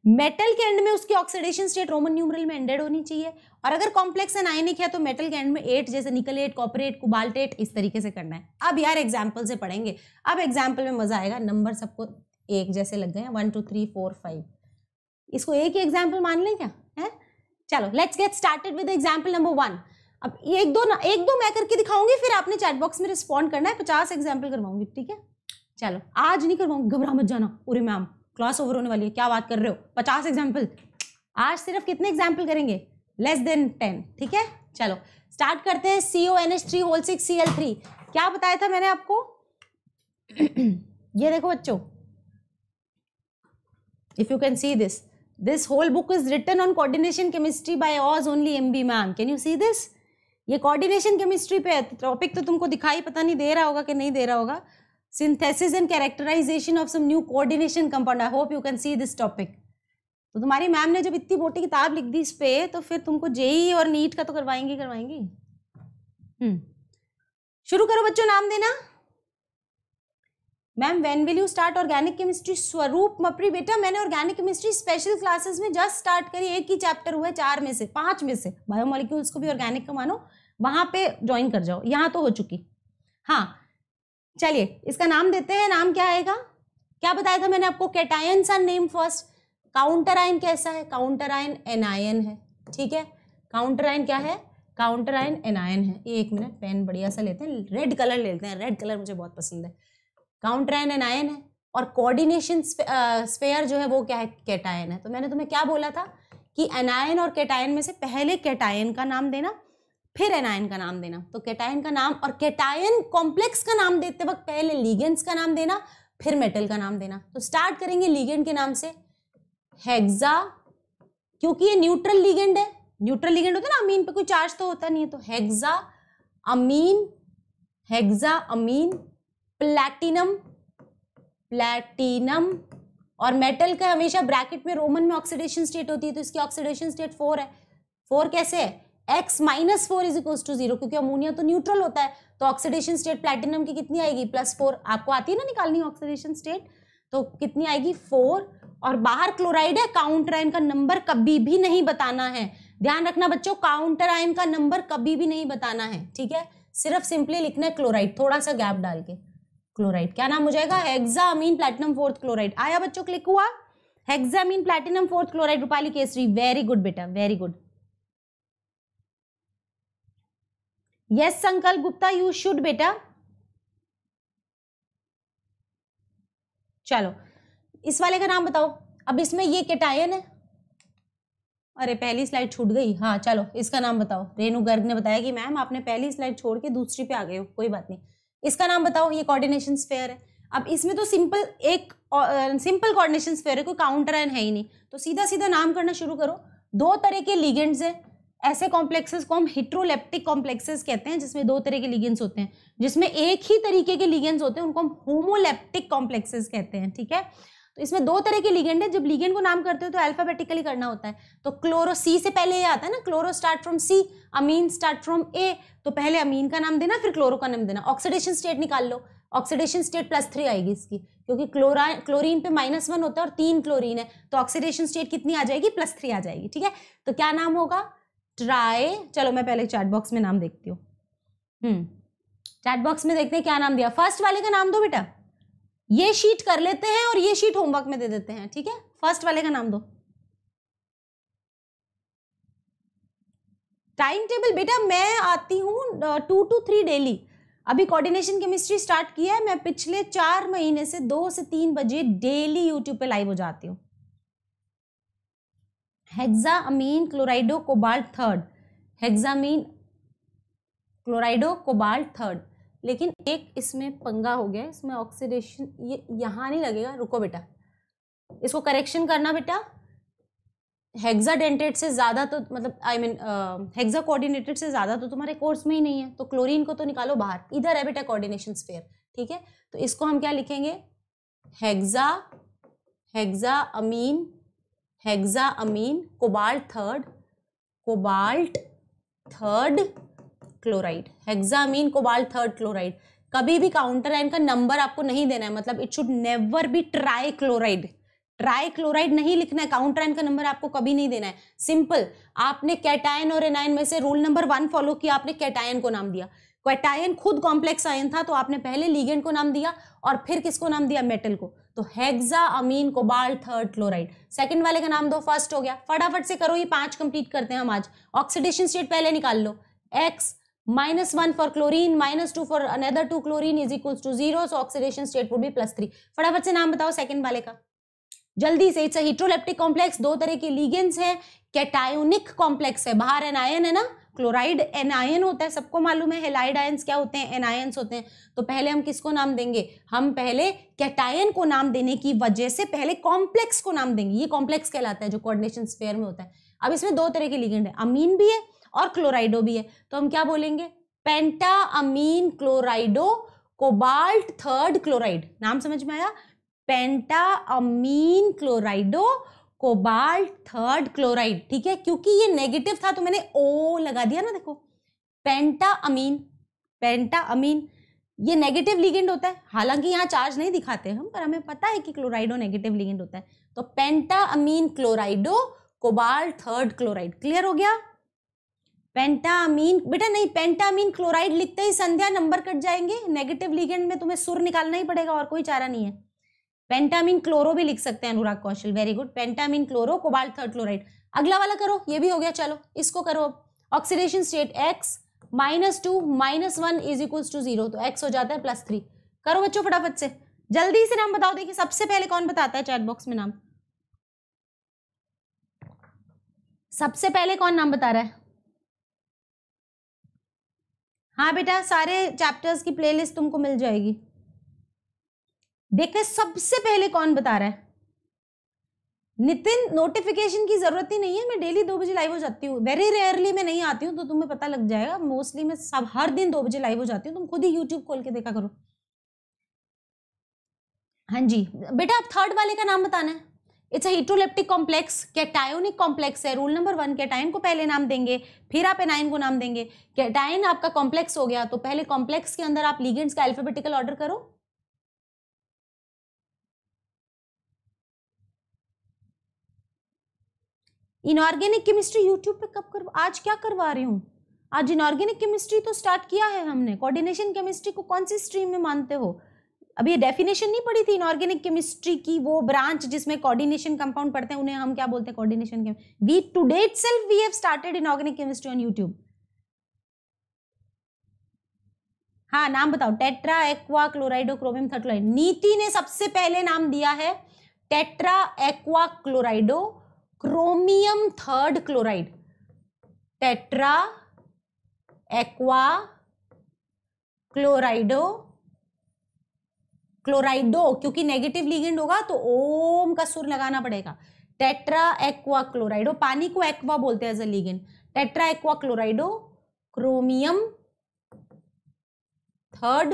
मेटल के एंड में उसकी ऑक्सीडेशन स्टेट रोमन न्यूमरल में एंडेड होनी चाहिए और अगर कॉम्प्लेक्स एंड आयनिक है तो मेटल के एंड में एट जैसे निकल एट कॉपरेट कुबाल्टेट इस तरीके से करना है अब यार एग्जाम्पल से पढ़ेंगे अब एग्जाम्पल में मजा आएगा नंबर सबको एक जैसे लग गए one two three four five इसको एक ही एग्जाम्पल मान लें क्या है चलो let's get started with example number one अब एक दो ना एक दो मैं करके दिखाऊंगी फिर आपने चैट बॉक्स में रिस्पॉन्ड करना है पचास एग्जाम्पल करवाऊंगी ठीक है चलो आज नहीं करवाऊंगी घबरा मत जाना पूरे मैम क्लास ओवर होने वाली है क्या बात कर रहे हो पचास एग्जाम्पल आज सिर्फ कितने एग्जाम्पल करेंगे लेस देन टेन ठीक है चलो स्टार्ट करते हैं C O N H three whole six C L three क्या बताया था मैंने आपको ये देखो बच्चों if you can see this this whole book is written on coordination chemistry by ours only M B ma'am can you see this ये coordination chemistry पे है टॉपिक तो तुमको दिखाई पता नहीं दे रहा होगा कि नहीं दे रहा होगा synthesis and characterization of some new coordination compound I hope you can see this topic तो तुम्हारी मैम ने जब इतनी मोटी किताब लिख दी इस पे तो फिर तुमको जेई और नीट का तो करवाएंगी करवाएंगी हम्म शुरू करो बच्चों नाम देना ma'am when will you start organic chemistry Swaroop मपरी बेटा मैंने ऑर्गेनिक केमिस्ट्री स्पेशल क्लासेस में जस्ट स्टार्ट करी एक ही चैप्टर हुआ है चार में से पांच में से बायोमोलिक्यूल्स को भी ऑर्गेनिक का मानो वहां पे ज्वाइन कर जाओ यहाँ तो हो चुकी हाँ चलिए इसका नाम देते हैं नाम क्या आएगा क्या बताया था मैंने आपको कैटायन सा नेम फर्स्ट काउंटर आयन कैसा है काउंटर आयन एनायन है ठीक है काउंटर आयन क्या है काउंटर आयन एनायन है ये एक मिनट पेन बढ़िया सा लेते हैं रेड कलर लेते हैं रेड कलर मुझे बहुत पसंद है आयन एन आयन है और कोऑर्डिनेशन स्पेयर जो है वो क्या है कैटायन है तो मैंने तुम्हें क्या बोला था कि एनायन और कैटायन में से पहले कैटायन का नाम देना फिर एनायन का नाम देना तो कैटायन का नाम और कैटायन कॉम्प्लेक्स का नाम देते वक्त पहले लीगेंड्स का नाम देना फिर मेटल का नाम देना तो स्टार्ट करेंगे लीगेंड के नाम से हेग्जा क्योंकि ये न्यूट्रल लीगेंड है न्यूट्रल लीगेंड होता है ना अमीन पे कोई चार्ज तो होता नहीं है तो hexa ammine hexa ammine platinum platinum और मेटल का हमेशा ब्रैकेट में रोमन में ऑक्सीडेशन स्टेट होती है तो इसकी ऑक्सीडेशन स्टेट फोर है फोर कैसे है x minus four is equal to zero क्योंकि अमोनिया तो न्यूट्रल होता है तो ऑक्सीडेशन स्टेट प्लैटिनम की कितनी आएगी प्लस फोर आपको आती है ना निकालनी ऑक्सीडेशन स्टेट तो कितनी आएगी फोर और बाहर क्लोराइड है काउंटर आयन का नंबर कभी भी नहीं बताना है ध्यान रखना बच्चों काउंटर आयन का नंबर कभी भी नहीं बताना है ठीक है सिर्फ सिंपली लिखना है क्लोराइड थोड़ा सा गैप डाल के क्लोराइड क्या नाम हो जाएगा हेक्सामीन प्लेटिनम फोर्थ क्लोराइड आया बच्चों क्लिक हुआ hexaammine platinum fourth chloride Rupali Kesari very good बेटा very good yes Sankalp Gupta you should बेटा चलो इस वाले का नाम बताओ अब इसमें ये केटायन है अरे पहली स्लाइड छूट गई हाँ चलो इसका नाम बताओ रेणु गर्ग ने बताया कि मैम आपने पहली स्लाइड छोड़ के दूसरी पे आ गए हो कोई बात नहीं इसका नाम बताओ ये कोऑर्डिनेशन स्फेयर है अब इसमें तो सिंपल एक सिंपल कोऑर्डिनेशन स्फेयर है कोई काउंटर एन है ही नहीं तो सीधा सीधा नाम करना शुरू करो दो तरह के लिगेंड्स हैं ऐसे कॉम्प्लेक्सेस को हम हिट्रोलेप्टिक कॉम्प्लेक्सेस कहते हैं जिसमें दो तरह के लिगेंड्स होते हैं जिसमें एक ही तरीके के लिगेंड्स होते हैं उनको हम होमोलेप्टिक कॉम्प्लेक्सेस कहते हैं ठीक है इसमें दो तरह के लिगेंड है जब लिगेंड को नाम करते हो तो अल्फाबेटिकली करना होता है तो क्लोरो सी से पहले ये आता है ना chloro start from C ammine start from A तो पहले अमीन का नाम देना फिर क्लोरो का नाम देना ऑक्सीडेशन स्टेट निकाल लो ऑक्सीडेशन स्टेट प्लस थ्री आएगी इसकी क्योंकि क्लोरा क्लोरीन पे माइनस वन होता है और तीन क्लोरीन है तो ऑक्सीडेशन स्टेट कितनी आ जाएगी प्लस थ्री आ जाएगी ठीक है तो क्या नाम होगा ट्राई चलो मैं पहले चैट बॉक्स में नाम देखती हूँ चैट हम्म, बॉक्स में देखते हैं क्या नाम दिया फर्स्ट वाले का नाम दो बेटा ये शीट कर लेते हैं और ये शीट होमवर्क में दे देते हैं ठीक है फर्स्ट वाले का नाम दो टाइम टेबल बेटा मैं आती हूँ टू टू थ्री डेली अभी कोऑर्डिनेशन केमिस्ट्री स्टार्ट किया है मैं पिछले चार महीने से दो से तीन बजे डेली यूट्यूब पे लाइव हो जाती हूँ hexa ammine chlorido cobalt third hexaammine chlorido cobalt third लेकिन एक इसमें पंगा हो गया इसमें ऑक्सीडेशन ये यहाँ नहीं लगेगा रुको बेटा इसको करेक्शन करना बेटा हेक्साडेंटेड से ज़्यादा तो मतलब I mean hexa hexa coordinated से ज़्यादा तो तुम्हारे कोर्स में ही नहीं है तो क्लोरीन को तो निकालो बाहर इधर है बेटा कोऑर्डिनेशन स्फेयर ठीक है तो इसको हम क्या लिखेंगे hexa hexa ammine hexa ammine cobalt third cobalt third chloride hexammine cobalt third chloride कभी भी काउंटर आयन का नंबर आपको नहीं देना है मतलब it should never be tri chloride tri chloride नहीं लिखना है काउंटर आयन का नंबर आपको कभी नहीं देना है सिंपल आपने कैटायन और एनायन में से रूल नंबर वन फॉलो किया आपने कैटायन को नाम दिया कैटायन खुद कॉम्प्लेक्स आयन था तो आपने पहले लीगेंड को नाम दिया और फिर किसको नाम दिया मेटल को तो hexa ammine cobalt third chloride second वाले का नाम दो फर्स्ट हो गया फटाफट से करो ये पांच कंप्लीट करते हैं हम आज ऑक्सीडेशन स्टेट पहले निकाल लो x minus one for chlorine minus two for another two chlorine is equal to zero so oxidation state would be plus three फटाफट से नाम बताओ सेकंड वाले का जल्दी से इट्स हीट्रोलेप्टिक कॉम्प्लेक्स दो तरह के लीगेंस है कैटायोनिक कॉम्प्लेक्स है बाहर एन आयन है ना क्लोराइड एन आयन होता है सबको मालूम है हेलाइड आयंस क्या होते हैं एन एनायंस होते हैं तो पहले हम किसको नाम देंगे हम पहले कैटायन को नाम देने की वजह से पहले कॉम्प्लेक्स को नाम देंगे ये कॉम्प्लेक्स कहलाता है जो कोऑर्डिनेशन स्पेयर में होता है अब इसमें दो तरह के लिगेंड है अमीन भी है और क्लोराइडो भी है तो हम क्या बोलेंगे penta ammine chlorido cobalt third chloride नाम समझ में आया penta ammine chlorido cobalt third chloride ठीक है क्योंकि ये नेगेटिव था तो मैंने ओ लगा दिया ना देखो पेंटा अमीन पेंटा अमीन ये नेगेटिव लिगेंड होता है हालांकि यहाँ चार्ज नहीं दिखाते हम पर हमें पता है कि क्लोराइडो नेगेटिव लिगेंड होता है तो penta ammine chlorido cobalt third chloride clear हो गया पेंटामीन बेटा नहीं पेंटामीन क्लोराइड लिखते ही संध्या नंबर कट जाएंगे नेगेटिव लिगेंड में तुम्हें सुर निकालना ही पड़ेगा और कोई चारा नहीं है पेंटामीन क्लोरो भी लिख सकते हैं Anurag Kaushal very good pentammine chloro cobalt third chloride अगला वाला करो ये भी हो गया चलो इसको करो अब oxidation state x minus two minus one is equals to zero तो एक्स हो जाता है प्लस थ्री करो बच्चों फटाफट से जल्दी से नाम बताओ देखिए सबसे पहले कौन बताता है चैट बॉक्स में नाम सबसे पहले कौन नाम बता रहा है हाँ बेटा सारे चैप्टर्स की प्लेलिस्ट तुमको मिल जाएगी देखे सबसे पहले कौन बता रहा है नितिन नोटिफिकेशन की जरूरत ही नहीं है मैं डेली दो बजे लाइव हो जाती हूँ वेरी रेयरली मैं नहीं आती हूँ तो तुम्हें पता लग जाएगा मोस्टली मैं सब हर दिन दो बजे लाइव हो जाती हूँ तुम खुद ही यूट्यूब खोल के देखा करो हाँ जी बेटा आप थर्ड वाले का नाम बताना है it's heteroleptic complex cationic complex है रूल नंबर वन कैटायन को पहले नाम देंगे फिर आप एनाइन को नाम देंगे कैटायन आपका कॉम्प्लेक्स हो गया तो पहले कॉम्प्लेक्स के अंदर आप लीगेंट्स का अल्फाबेटिकल ऑर्डर करो इनऑर्गेनिक केमिस्ट्री यूट्यूब पे कब करवा आज क्या करवा रही हूँ आज इनऑर्गेनिक केमिस्ट्री तो स्टार्ट किया है हमने कोऑर्डिनेशन केमिस्ट्री को कौन सी स्ट्रीम में मानते हो अभी ये डेफिनेशन नहीं पड़ी थी इनऑर्गेनिक केमिस्ट्री की वो ब्रांच जिसमें कोऑर्डिनेशन कंपाउंड पढ़ते हैं उन्हें हम क्या बोलते हैं कोऑर्डिनेशन के we today self we have started inorganic chemistry on YouTube हाँ नाम बताओ टेट्रा एक्वा क्लोराइडो क्रोमियम थर्टोलाइड नीति ने सबसे पहले नाम दिया है tetra aqua chlorido chromium third chloride tetra aqua chlorido chlorido क्योंकि नेगेटिव लीगेंड होगा तो ओम का सुर लगाना पड़ेगा टेट्रा एक्वा क्लोराइडो पानी को एक्वा बोलते हैं as a ligand tetra aqua chlorido chromium third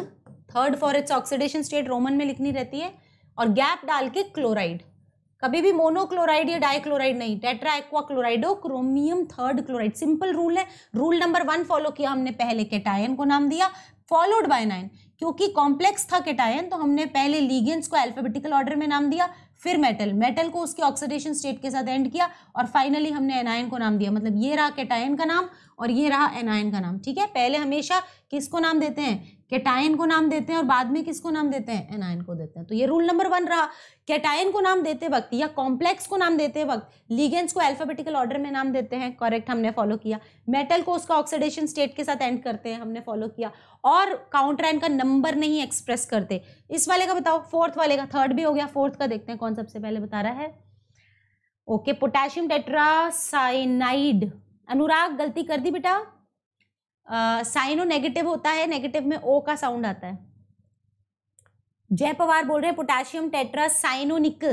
third for its oxidation state Roman में लिखनी रहती है और गैप डाल के क्लोराइड कभी भी मोनोक्लोराइड या डाइक्लोराइड नहीं tetra aqua chlorido chromium third chloride simple rule है रूल नंबर वन फॉलो किया हमने पहले केटायन को नाम दिया फॉलोड बाय नाइन क्योंकि कॉम्प्लेक्स था केटायन तो हमने पहले लीगेंस को अल्फाबेटिकल ऑर्डर में नाम दिया फिर मेटल मेटल को उसके ऑक्सीडेशन स्टेट के साथ एंड किया और फाइनली हमने एनायन को नाम दिया मतलब ये रहा केटायन का नाम और ये रहा एनायन का नाम ठीक है पहले हमेशा किसको नाम देते हैं कैटायन को नाम देते हैं और बाद में किसको नाम देते हैं एनायन को देते हैं तो ये रूल नंबर वन रहा कैटायन को नाम देते वक्त या कॉम्प्लेक्स को नाम देते वक्त लीगेंस को अल्फाबेटिकल ऑर्डर में नाम देते हैं करेक्ट हमने फॉलो किया मेटल को उसका ऑक्सीडेशन स्टेट के साथ एंड करते हैं हमने फॉलो किया और काउंट्राइन का नंबर नहीं एक्सप्रेस करते इस वाले का बताओ फोर्थ वाले का थर्ड भी हो गया फोर्थ का देखते हैं कौन सबसे पहले बता रहा है ओके पोटेशियम टेट्रासाइनाइड अनुराग गलती कर दी बेटा साइनो नेगेटिव होता है नेगेटिव में ओ का साउंड आता है जय पवार बोल रहे हैं potassium tetra cyanonic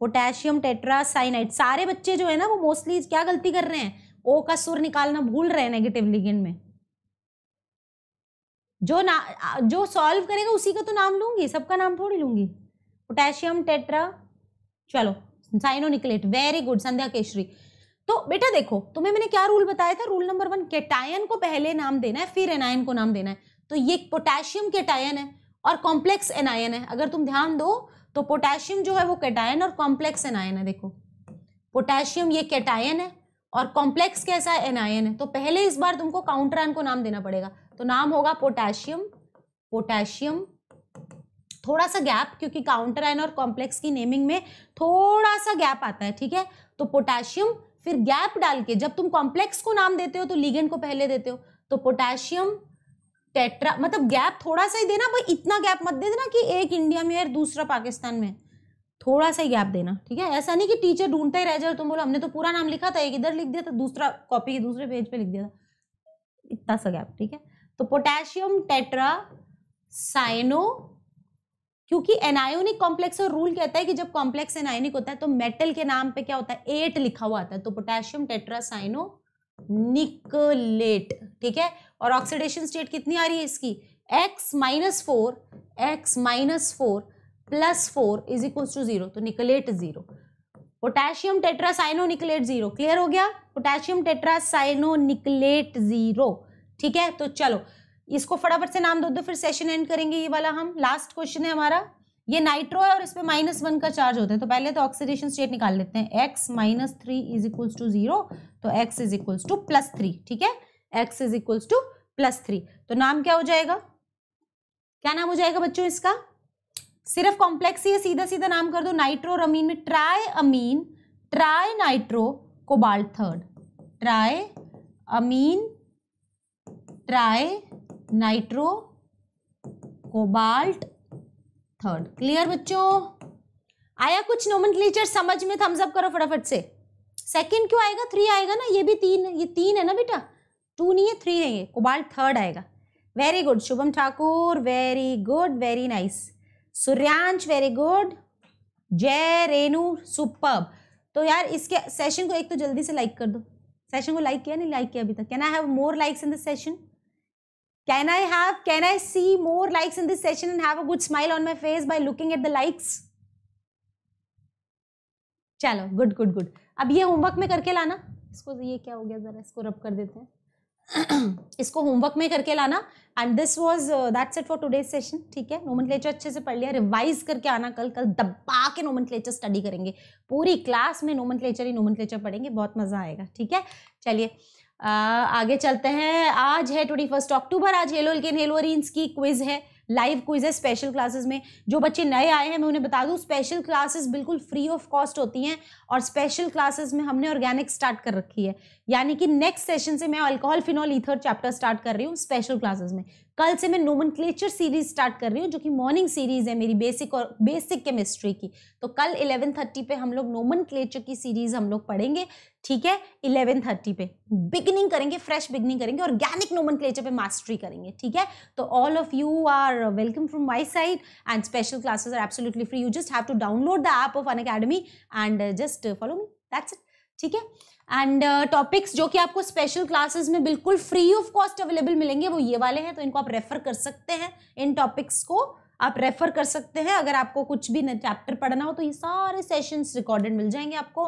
potassium tetra cyanide सारे बच्चे जो है ना वो मोस्टली क्या गलती कर रहे हैं ओ का सुर निकालना भूल रहे हैं नेगेटिव लिगेंड में जो ना जो सॉल्व करेगा उसी का तो नाम लूंगी सबका नाम थोड़ी लूंगी पोटेशियम टेट्रा चलो cyano nickelate very good Sandhya Keshari तो बेटा देखो तुम्हें मैंने क्या रूल बताया था रूल नंबर वन केटायन को पहले नाम देना है फिर एनायन को नाम देना है तो ये पोटेशियम केटायन है और कॉम्प्लेक्स एनायन है अगर तुम ध्यान दो तो पोटेशियम जो है वो केटायन और कॉम्प्लेक्स एनायन है देखो पोटेशियम ये केटायन है और कॉम्प्लेक्स कैसा है एनायन है तो पहले इस बार तुमको आयन को नाम देना पड़ेगा तो नाम होगा पोटेशियम पोटेशियम थोड़ा सा गैप क्योंकि काउंटर आयन और कॉम्प्लेक्स की नेमिंग में थोड़ा सा गैप आता है ठीक है तो पोटेशियम फिर गैप डाल के जब तुम कॉम्प्लेक्स को नाम देते हो तो लिगेंड को पहले देते हो तो पोटेशियम टेट्रा मतलब गैप थोड़ा सा ही देना भाई इतना गैप मत दे देना कि एक इंडिया में है दूसरा पाकिस्तान में थोड़ा सा ही गैप देना ठीक है ऐसा नहीं कि टीचर ढूंढता ही रह जाए तुम बोलो हमने तो पूरा नाम लिखा था एक इधर लिख दिया था दूसरा कॉपी के दूसरे पेज पे लिख दिया था इतना सा गैप ठीक है तो पोटेशियम टेट्रा साइनो क्योंकि एनायोनिक कॉम्प्लेक्स और रूल कहता है कि जब कॉम्प्लेक्स एनायोनिक होता है तो मेटल के नाम पे क्या होता है एट लिखा हुआ आता है तो पोटेशियम टेट्रासाइनो निकलेट ठीक है और ऑक्सीडेशन स्टेट कितनी आ रही है इसकी x minus four x minus four plus four is equal to zero तो nickelate zero potassium tetracyano nickelate zero clear हो गया पोटेशियम टेट्रासाइनो निकलेट जीरो ठीक है तो चलो इसको फटाफट से नाम दो दो फिर सेशन एंड करेंगे ये वाला हम लास्ट क्वेश्चन है हमारा ये नाइट्रो है और इसमें माइनस वन का चार्ज होता है तो पहले तो ऑक्सीडेशन स्टेट निकाल लेते हैं x minus three is equals to zero तो x is equals to plus three ठीक है x is equals to plus three तो नाम क्या हो जाएगा क्या नाम हो जाएगा बच्चों इसका सिर्फ कॉम्प्लेक्स ही है सीधा सीधा नाम कर दो नाइट्रो अमीन में tri ammine tri nitro cobalt third tri ammine tri nitro cobalt third clear बच्चों आया कुछ नोम समझ में थम्स अप करो फटाफट से सेकंड क्यों आएगा थ्री आएगा ना ये भी तीन ये तीन है ना बेटा टू नहीं है थ्री है ये कोबाल्ट थर्ड आएगा very good Shubham Thakur very good very nice Suryansh very good Jai Renu super तो यार इसके सेशन को एक तो जल्दी से लाइक कर दो सेशन को लाइक किया नहीं लाइक किया अभी तक can I have more likes in the session Can I have, can I see more likes in this session and have a good smile on my face by looking at the likes? chalo good good good ab ye homework mein karke lana isko ye kya ho gaya zara isko rub kar dete hain इसको homework में करके लाना and this was that's it for today session ठीक है नोमन अच्छे से पढ़ लिया रिवाइज करके आना कल कल दबा के नोमन स्टडी करेंगे पूरी क्लास में नोमन ही नोमन पढ़ेंगे बहुत मज़ा आएगा ठीक है चलिए आगे चलते हैं आज है ट्वेंटी फर्स्ट अक्टूबर आज हेलो के हेलोरिन्स की क्विज है लाइव क्विज है स्पेशल क्लासेस में जो बच्चे नए आए हैं मैं उन्हें बता दूं स्पेशल क्लासेस बिल्कुल फ्री ऑफ कॉस्ट होती हैं और स्पेशल क्लासेस में हमने ऑर्गेनिक स्टार्ट कर रखी है यानी कि नेक्स्ट सेशन से मैं alcohol phenol ether chapter start कर रही हूँ स्पेशल क्लासेस में कल से मैं नोमन सीरीज स्टार्ट कर रही हूँ जो कि मॉर्निंग सीरीज है मेरी बेसिक और बेसिक केमिस्ट्री की तो कल इलेवन थर्टी पे हम लोग नोमन की सीरीज हम लोग पढ़ेंगे ठीक है इलेवन थर्टी पे बिगनिंग करेंगे फ्रेश बिगनिंग करेंगे ऑर्गेनिक नोमन पे मास्टरी करेंगे ठीक है तो all of you are welcome from my side and special classes are absolutely free you just have to download the app of Unacademy and just follow me that's it ठीक है and topics uh, जो कि आपको special classes में बिल्कुल free of cost available मिलेंगे वो ये वाले हैं तो इनको आप रेफर कर सकते हैं इन टॉपिक्स को आप रेफ़र कर सकते हैं अगर आपको कुछ भी चैप्टर पढ़ना हो तो ये सारे सेशंस रिकॉर्डेड मिल जाएंगे आपको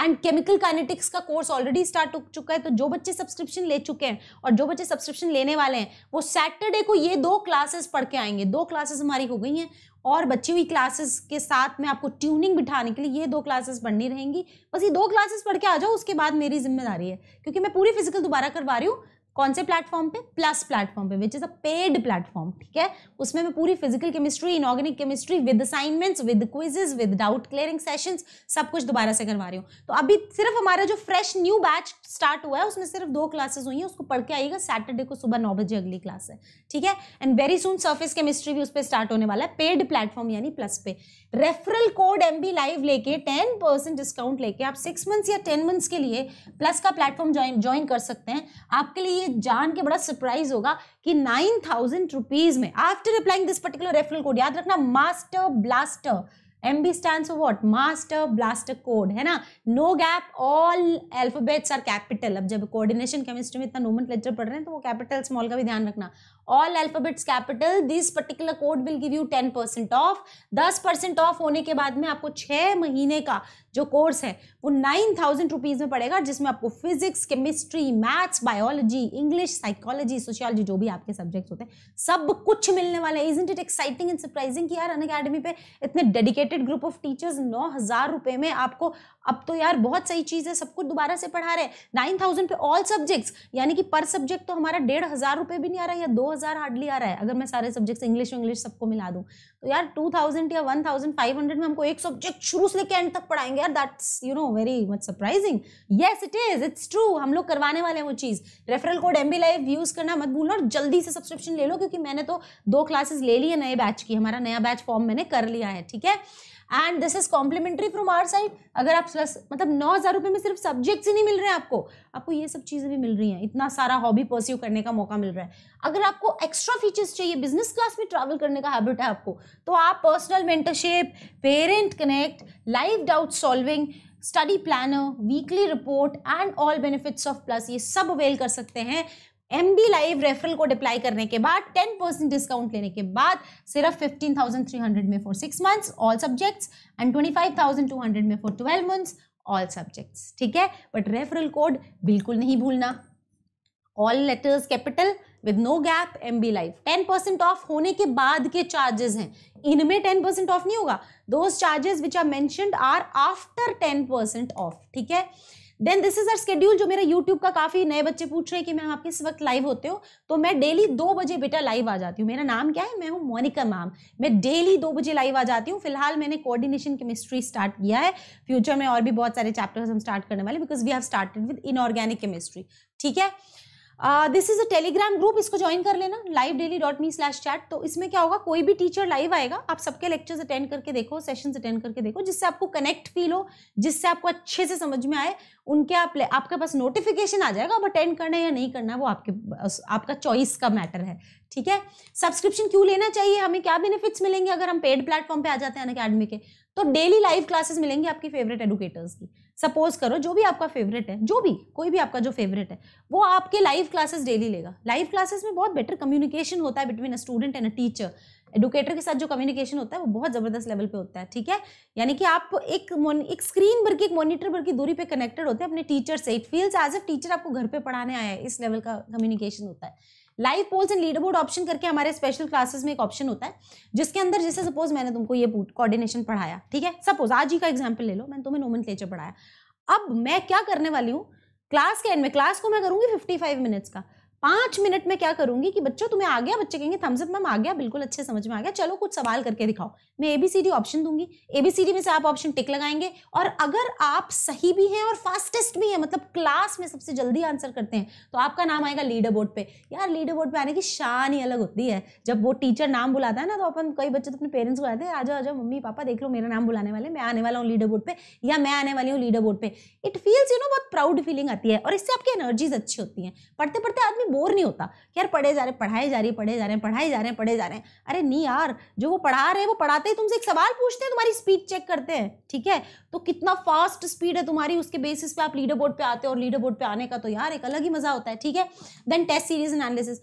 एंड केमिकल काइनेटिक्स का कोर्स ऑलरेडी स्टार्ट हो चुका है तो जो बच्चे सब्सक्रिप्शन ले चुके हैं और जो बच्चे सब्सक्रिप्शन लेने वाले हैं वो सैटरडे को ये दो क्लासेस पढ़ के आएंगे दो क्लासेस हमारी हो गई हैं और बची हुई क्लासेस के साथ में आपको ट्यूनिंग बिठाने के लिए ये दो क्लासेस पढ़नी रहेंगी बस ये दो क्लासेस पढ़ के आ जाओ उसके बाद मेरी जिम्मेदारी है क्योंकि मैं पूरी फिजिकल दोबारा करवा रही हूँ कौन से प्लेटफॉर्म पे प्लस प्लेटफॉर्म पे which is a paid platform ठीक है उसमें मैं पूरी physical chemistry inorganic chemistry with assignments with quizzes with doubt clearing sessions सब कुछ दोबारा से करवा रही हूँ तो अभी सिर्फ हमारा जो फ्रेश न्यू बैच स्टार्ट हुआ है उसमें सिर्फ दो क्लासेस हुई हैं उसको पढ़ के आइएगा सैटरडे को सुबह नौ बजे अगली क्लास है ठीक है and very soon surface chemistry भी उस पर स्टार्ट होने वाला है पेड प्लेटफॉर्म यानी प्लस पे referral code M B live लेके टेन परसेंट डिस्काउंट लेके आप सिक्स मंथ्स या टेन मंथ्स के लिए प्लस का प्लेटफॉर्म ज्वाइन ज्वाइन कर सकते हैं आपके लिए ये जान के बड़ा सरप्राइज होगा कि नाइन थाउजेंड रुपीज में after applying this particular referral code याद रखना master blaster M B stand what master blaster code है ना no gap all alphabets are capital अब जब कोऑर्डिनेशन केमिस्ट्री में इतना नोमेंट लेटर पढ़ रहे हैं तो वो कैपिटल स्मॉल का भी ध्यान रखना all alphabets capital this particular code will give you ten percent off दस परसेंट ऑफ होने के बाद में आपको छः महीने का जो कोर्स है वो नाइन थाउजेंड रुपीज़ में पड़ेगा जिसमें आपको physics chemistry maths biology English psychology sociology जो भी आपके सब्जेक्ट्स होते हैं सब कुछ मिलने वाला है isn't it exciting and surprising कि यार अन अकेडमी पर इतने डेडिकेटेड ग्रुप ऑफ टीचर्स नौ हज़ार रुपये में आपको अब तो यार बहुत सही चीज़ है सब कुछ दोबारा से पढ़ा रहे हैं नाइन थाउजेंड पे ऑल सब्जेक्ट्स यानी कि पर सब्जेक्ट तो हमारा डेढ़ हज़ार रुपये भी नहीं आ रहा है या दो हज़ार हार्डली आ रहा है अगर मैं सारे सब्जेक्ट्स इंग्लिश इंग्लिश सबको मिला दूँ तो यार टू थाउजेंड या वन थाउजेंड फाइव हंड्रेड में हमको एक सब्जेक्ट शुरू से लेकर एंड तक पढ़ाएंगे यार that's you know very much surprising yes it is it's true हम लोग करवाने वाले हैं वो चीज़ referral code M B live use करना मत भूलना और जल्दी से सब्सक्रिप्शन ले लो क्योंकि मैंने तो दो क्लासेस ले ली है नए बैच की हमारा नया बैच फॉर्म मैंने कर लिया है ठीक है and this is complimentary from our side अगर आप प्लस मतलब नौ हज़ार रुपये में सिर्फ सब्जेक्ट्स ही नहीं मिल रहे हैं आपको आपको ये सब चीज़ें भी मिल रही हैं इतना सारा हॉबी परस्यू करने का मौका मिल रहा है अगर आपको एक्स्ट्रा फीचर्स चाहिए बिजनेस क्लास में ट्रैवल करने का हैबिट है आपको तो आप personal mentorship parent connect live doubt solving study planner weekly report and all benefits of plus ये सब अवेल कर सकते हैं M B live referral code apply करने के बाद टेन परसेंट डिस्काउंट लेने के बाद सिर्फ फिफ्टीन थाउजेंड थ्री हंड्रेड में for six months all subjects and twenty five thousand two hundred में for twelve months all subjects ठीक है बट रेफरल कोड बिल्कुल नहीं भूलना all letters capital with no gap M B live ten percent off होने के बाद के चार्जेस हैं इनमें टेन परसेंट ऑफ नहीं होगा those charges which are mentioned are after ten percent off ठीक है then this is our schedule जो मेरा यूट्यूब का काफ़ी नए बच्चे पूछ रहे हैं कि मैम आप किस वक्त लाइव होते हो तो मैं डेली दो बजे बेटा लाइव आ जाती हूँ मेरा नाम क्या है मैं हूँ मोनिका मैम मैं डेली दो बजे लाइव आ जाती हूँ फिलहाल मैंने कोऑर्डिनेशन केमिस्ट्री स्टार्ट किया है फ्यूचर में और भी बहुत सारे चैप्टर्स हम स्टार्ट करने वाले because we have started with inorganic chemistry ठीक है this is a Telegram group इसको ज्वाइन कर लेना live daily dot me slash chat तो इसमें क्या होगा कोई भी टीचर लाइव आएगा आप सबके लेक्चर्स अटेंड करके देखो सेशन अटेंड करके देखो जिससे आपको कनेक्ट फील हो जिससे आपको अच्छे से समझ में आए उनके आप आपके पास नोटिफिकेशन आ जाएगा आप अटेंड करना है या नहीं करना है वो आपके आपका चॉइस का मैटर है ठीक है सब्सक्रिप्शन क्यों लेना चाहिए हमें क्या बेनिफिट्स मिलेंगे अगर हम पेड प्लेटफॉर्म पे आ जाते हैं अकेडमी के तो डेली लाइव क्लासेस मिलेंगे आपकी फेवरेट एडुकेटर्स की सपोज करो जो भी आपका फेवरेट है जो भी कोई भी आपका जो फेवरेट है वो आपके लाइव क्लासेस डेली लेगा लाइव क्लासेस में बहुत बेटर कम्युनिकेशन होता है between a student and a teacher educator के साथ जो कम्युनिकेशन होता है वो बहुत ज़बरदस्त लेवल पे होता है ठीक है यानी कि आप एक एक स्क्रीन भर की एक मॉनिटर भर की दूरी पे कनेक्टेड होते हैं अपने टीचर से it feels as a teacher आपको घर पे पढ़ाने आया है इस लेवल का कम्युनिकेशन होता है live polls and leader board option करके हमारे स्पेशल क्लासेस में एक ऑप्शन होता है जिसके अंदर जैसे सपोज मैंने तुमको ये कोऑर्डिनेशन पढ़ाया ठीक है सपोज आज ही का एग्जाम्पल ले लो मैंने तुम्हें नोमन पढ़ाया अब मैं क्या करने वाली हूँ क्लास के एंड में क्लास को मैं करूंगी फिफ्टी फाइव मिनट्स का पांच मिनट में क्या करूंगी कि बच्चों तुम्हें आ गया बच्चे कहेंगे थम्सअप मैम आ गया बिल्कुल अच्छे समझ में आ गया चलो कुछ सवाल करके दिखाओ मैं एबीसीडी ऑप्शन दूंगी एबीसीडी में से आप ऑप्शन टिक लगाएंगे और अगर आप सही भी हैं और फास्टेस्ट भी हैं मतलब क्लास में सबसे जल्दी आंसर करते हैं तो आपका नाम आएगा लीडर बोर्ड पे यार लीडर बोर्ड पे आने की शान ही अलग होती है जब वो टीचर नाम बुलाता है ना तो अपन कई बच्चे तो अपने पेरेंट्स को आते हैं आजा आजा मम्मी पापा देख लो मेरा नाम बुलाने वाले मैं आने वाला हूँ लीडर बोर्ड पर या मैं आने वाली हूँ लीडर बोर्ड पर इट फील्स यू नो बहुत प्राउड फीलिंग आती है और इससे आपकी एनर्जीज अच्छी होती हैं पढ़ते पढ़ते आदमी बोर नहीं होता यार पढ़े जा रहे पढ़ाए जा रही पढ़े जा रहे हैं पढ़ाए जा रहे हैं पढ़े जा रहे हैं अरे नहीं यार जो वो पढ़ा रहे हैं वो पढ़ाते आते ही तुमसे एक सवाल पूछते हैं तुम्हारी स्पीड चेक करते हैं ठीक है तो कितना फास्ट स्पीड है तुम्हारी उसके बेसिस पे आप लीडर बोर्ड पे आते हो और लीडर बोर्ड पे आने का तो यार एक अलग ही मजा होता है ठीक है देन टेस्ट सीरीज एनालिसिस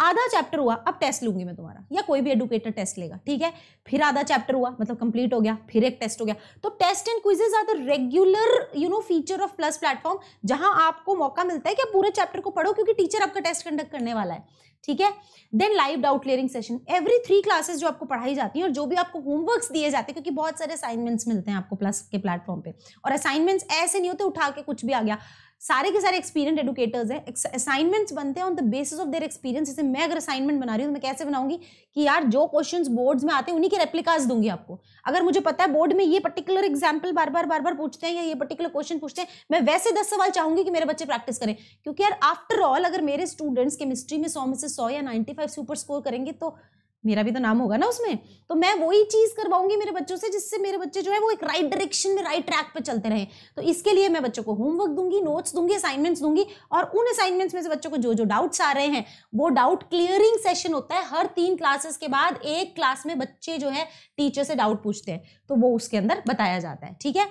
आधा चैप्टर हुआ अब टेस्ट लूंगी मैं तुम्हारा या कोई भी एडुकेटर टेस्ट लेगा ठीक है फिर आधा चैप्टर हुआ मतलब कंप्लीट हो गया फिर एक टेस्ट हो गया तो test and quizzes are the regular you know feature of plus platform जहां आपको मौका मिलता है कि आप पूरे चैप्टर को पढ़ो क्योंकि टीचर आपका टेस्ट कंडक्ट करने वाला है ठीक है then live doubt clearing session every three classes जो आपको पढ़ाई जाती है और जो भी आपको होमवर्क्स दिए जाते हैं क्योंकि बहुत सारे असाइनमेंट्स मिलते हैं आपको प्लस के प्लेटफॉर्म पे और असाइनमेंट्स ऐसे नहीं होते उठा के कुछ भी आ गया सारे के सारे एक्सपीरियंट एडुकेटर्स हैं असाइनमेंट्स बनते हैं on the basis of their experience जैसे मैं अगर असाइनमेंट बना रही हूँ तो मैं कैसे बनाऊंगी कि यार जो क्वेश्चंस बोर्ड्स में आते हैं उन्हीं के रेप्लिकाज दूंगी आपको अगर मुझे पता है बोर्ड में ये पर्टिकुलर एग्जाम्पल बार बार बार बार पूछते हैं या ये पर्टिकुलर क्वेश्चन पूछते हैं मैं वैसे दस सवाल चाहूंगी कि मेरे बच्चे प्रैक्टिस करें क्योंकि यार आफ्टर ऑल अगर मेरे स्टूडेंट्स केमिस्ट्री में सौ में से सौ या नाइन्टी फाइव सुपर स्कोर करेंगे तो मेरा भी तो नाम होगा ना उसमें तो मैं वही चीज़ करवाऊंगी मेरे बच्चों से जिससे मेरे बच्चे जो है वो एक राइट डायरेक्शन में राइट ट्रैक पे चलते रहे तो इसके लिए मैं बच्चों को होमवर्क दूंगी नोट्स दूंगी असाइनमेंट्स दूंगी और उन असाइनमेंट्स में से बच्चों को जो जो डाउट्स आ रहे हैं वो डाउट क्लियरिंग सेशन होता है हर तीन क्लासेस के बाद एक क्लास में बच्चे जो है टीचर से डाउट पूछते हैं तो वो उसके अंदर बताया जाता है ठीक है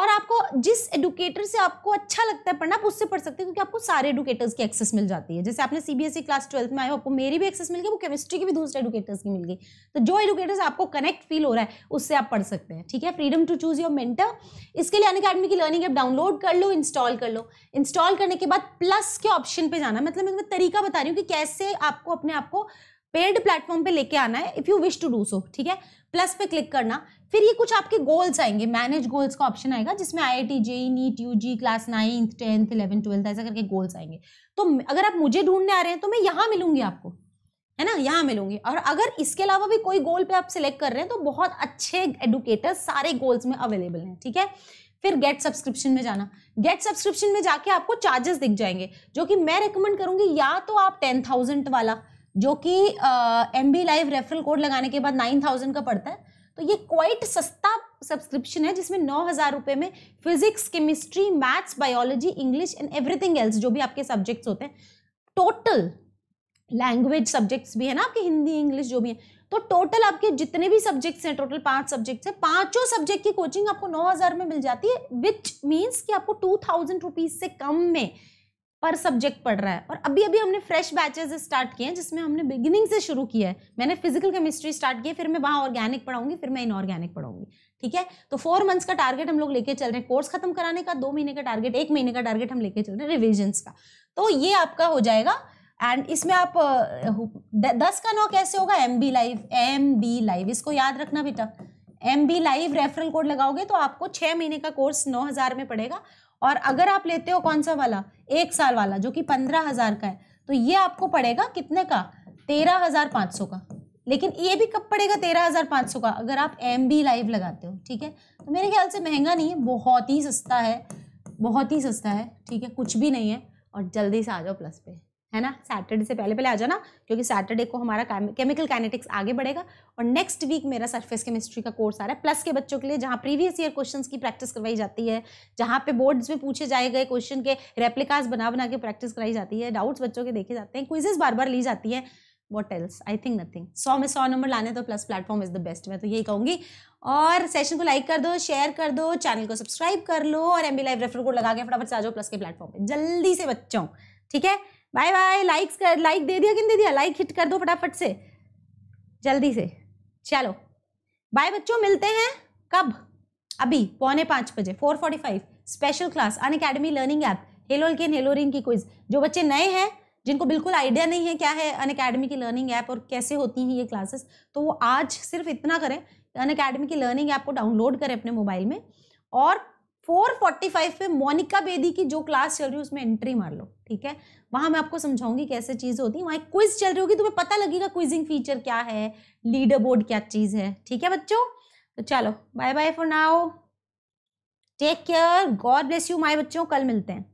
और आपको जिस एडुकेटर से आपको अच्छा लगता है पढ़ना आप उससे पढ़ सकते हैं क्योंकि आपको सारे एडुकेटर्स की एक्सेस मिल जाती है जैसे आपने सीबीएसई क्लास ट्वेल्थ में आए हो आपको मेरी भी एक्सेस मिल गई वो केमिस्ट्री की भी दूसरे एडुकेटर्स की मिल गई तो जो एडुकेटर्स आपको कनेक्ट फील हो रहा है उससे आप पढ़ सकते हैं ठीक है freedom to choose your mentor इसके लिए अन की लर्निंग ऐप डाउनलोड कर लो इंस्टॉल कर लो इंस्टॉल करने के बाद प्लस के ऑप्शन पर जाना मतलब मैं तरीका बता रही हूँ कि कैसे आपको अपने आप को पेड प्लेटफॉर्म पे लेके आना है if you wish to do so ठीक है प्लस पे क्लिक करना फिर ये कुछ आपके गोल्स आएंगे मैनेज गोल्स का ऑप्शन आएगा जिसमें I I T JEE NEET U G class ninth tenth eleven twelfth ऐसा करके गोल्स आएंगे तो अगर आप मुझे ढूंढने आ रहे हैं तो मैं यहाँ मिलूंगी आपको है ना यहाँ मिलूंगी और अगर इसके अलावा भी कोई गोल पे आप सिलेक्ट कर रहे हैं तो बहुत अच्छे एडुकेटर्स सारे गोल्स में अवेलेबल हैं ठीक है फिर गेट सब्सक्रिप्शन में जाना गेट सब्सक्रिप्शन में जाके आपको चार्जेस दिख जाएंगे जो कि मैं रिकमेंड करूंगी या तो आप टेन थाउजेंड वाला जो कि M B live referral code लगाने के बाद नाइन थाउजेंड का पड़ता है तो ये क्वाइट सस्ता सब्सक्रिप्शन है जिसमें नौ हज़ार रुपये में physics chemistry maths biology English and everything else जो भी आपके सब्जेक्ट्स होते हैं टोटल लैंग्वेज सब्जेक्ट्स भी है ना आपके हिंदी इंग्लिश जो भी है तो टोटल आपके जितने भी सब्जेक्ट्स हैं टोटल पांच सब्जेक्ट्स हैं पांचों सब्जेक्ट की कोचिंग आपको नौ हज़ार में मिल जाती है विच मीन्स कि आपको टू थाउजेंड रुपीज़ से कम में पर सब्जेक्ट पढ़ रहा है और अभी अभी हमने फ्रेश बैचेस स्टार्ट किए हैं जिसमें हमने बिगिनिंग से शुरू किया है मैंने फिजिकल केमिस्ट्री स्टार्ट किया है फिर मैं वहाँ ऑर्गेनिक पढ़ाऊंगी फिर मैं इनऑर्गेनिक पढ़ाऊंगी ठीक है तो फोर मंथ्स का टारगेट हम लोग लेके चल रहे हैं कोर्स खत्म कराने का दो महीने का टारगेट एक महीने का टारगेट हम लेके चल रहे हैं रिविजन्स का तो ये आपका हो जाएगा एंड इसमें आप दस का नौ कैसे होगा M B live M B live इसको याद रखना बेटा M B live referral code लगाओगे तो आपको छः महीने का कोर्स नौ हज़ार में पड़ेगा और अगर आप लेते हो कौन सा वाला एक साल वाला जो कि पंद्रह हज़ार का है तो ये आपको पड़ेगा कितने का तेरह हज़ार पाँच सौ का लेकिन ये भी कब पड़ेगा तेरह हज़ार पाँच सौ का अगर आप एम बी लाइव लगाते हो ठीक है तो मेरे ख्याल से महंगा नहीं है बहुत ही सस्ता है बहुत ही सस्ता है ठीक है कुछ भी नहीं है और जल्दी से आ जाओ प्लस पे है ना सैटरडे से पहले पहले आ जाना क्योंकि सैटरडे को हमारा केमिकल काइनेटिक्स आगे बढ़ेगा और नेक्स्ट वीक मेरा सरफेस केमिस्ट्री का कोर्स आ रहा है प्लस के बच्चों के लिए जहाँ प्रीवियस ईयर क्वेश्चन की प्रैक्टिस करवाई जाती है जहाँ पे बोर्ड्स में पूछे जाए गए क्वेश्चन के रेप्लिकास बना बना के प्रैक्टिस कराई जाती है डाउट्स बच्चों के देखे जाते हैं क्विजेज बार बार ली जाती है what else I think nothing सौ में सौ नंबर लाने तो plus platform is the best मैं तो यही कहूँगी और सेशन को लाइक कर दो शेयर कर दो चैनल को सब्सक्राइब कर लो और M B live refer code लगा के फटाफट से आ जाओ प्लस के प्लेटफॉर्म पर जल्दी से बच्चों ठीक है बाय बाय लाइक्स कर लाइक दे दिया कि दे दिया लाइक हिट कर दो फटाफट से जल्दी से चलो बाय बच्चों मिलते हैं कब अभी पौने पाँच बजे four forty five special class Unacademy learning app के हेलोरिन की क्विज जो बच्चे नए हैं जिनको बिल्कुल आइडिया नहीं है क्या है अन अकेडमी की लर्निंग ऐप और कैसे होती हैं ये क्लासेस तो वो आज सिर्फ इतना करें अन अकेडमी की लर्निंग ऐप को डाउनलोड करें अपने मोबाइल में और फोर फोर्टी फाइव पर मोनिका बेदी की जो क्लास चल रही है उसमें एंट्री मार लो ठीक है वहां मैं आपको समझाऊंगी कैसे चीज़ होती है वहाँ एक क्विज चल रही होगी तुम्हें पता लगेगा क्विजिंग फीचर क्या है लीडर बोर्ड क्या चीज़ है ठीक है बच्चों तो चलो bye bye for now take care God bless you my बच्चों कल मिलते हैं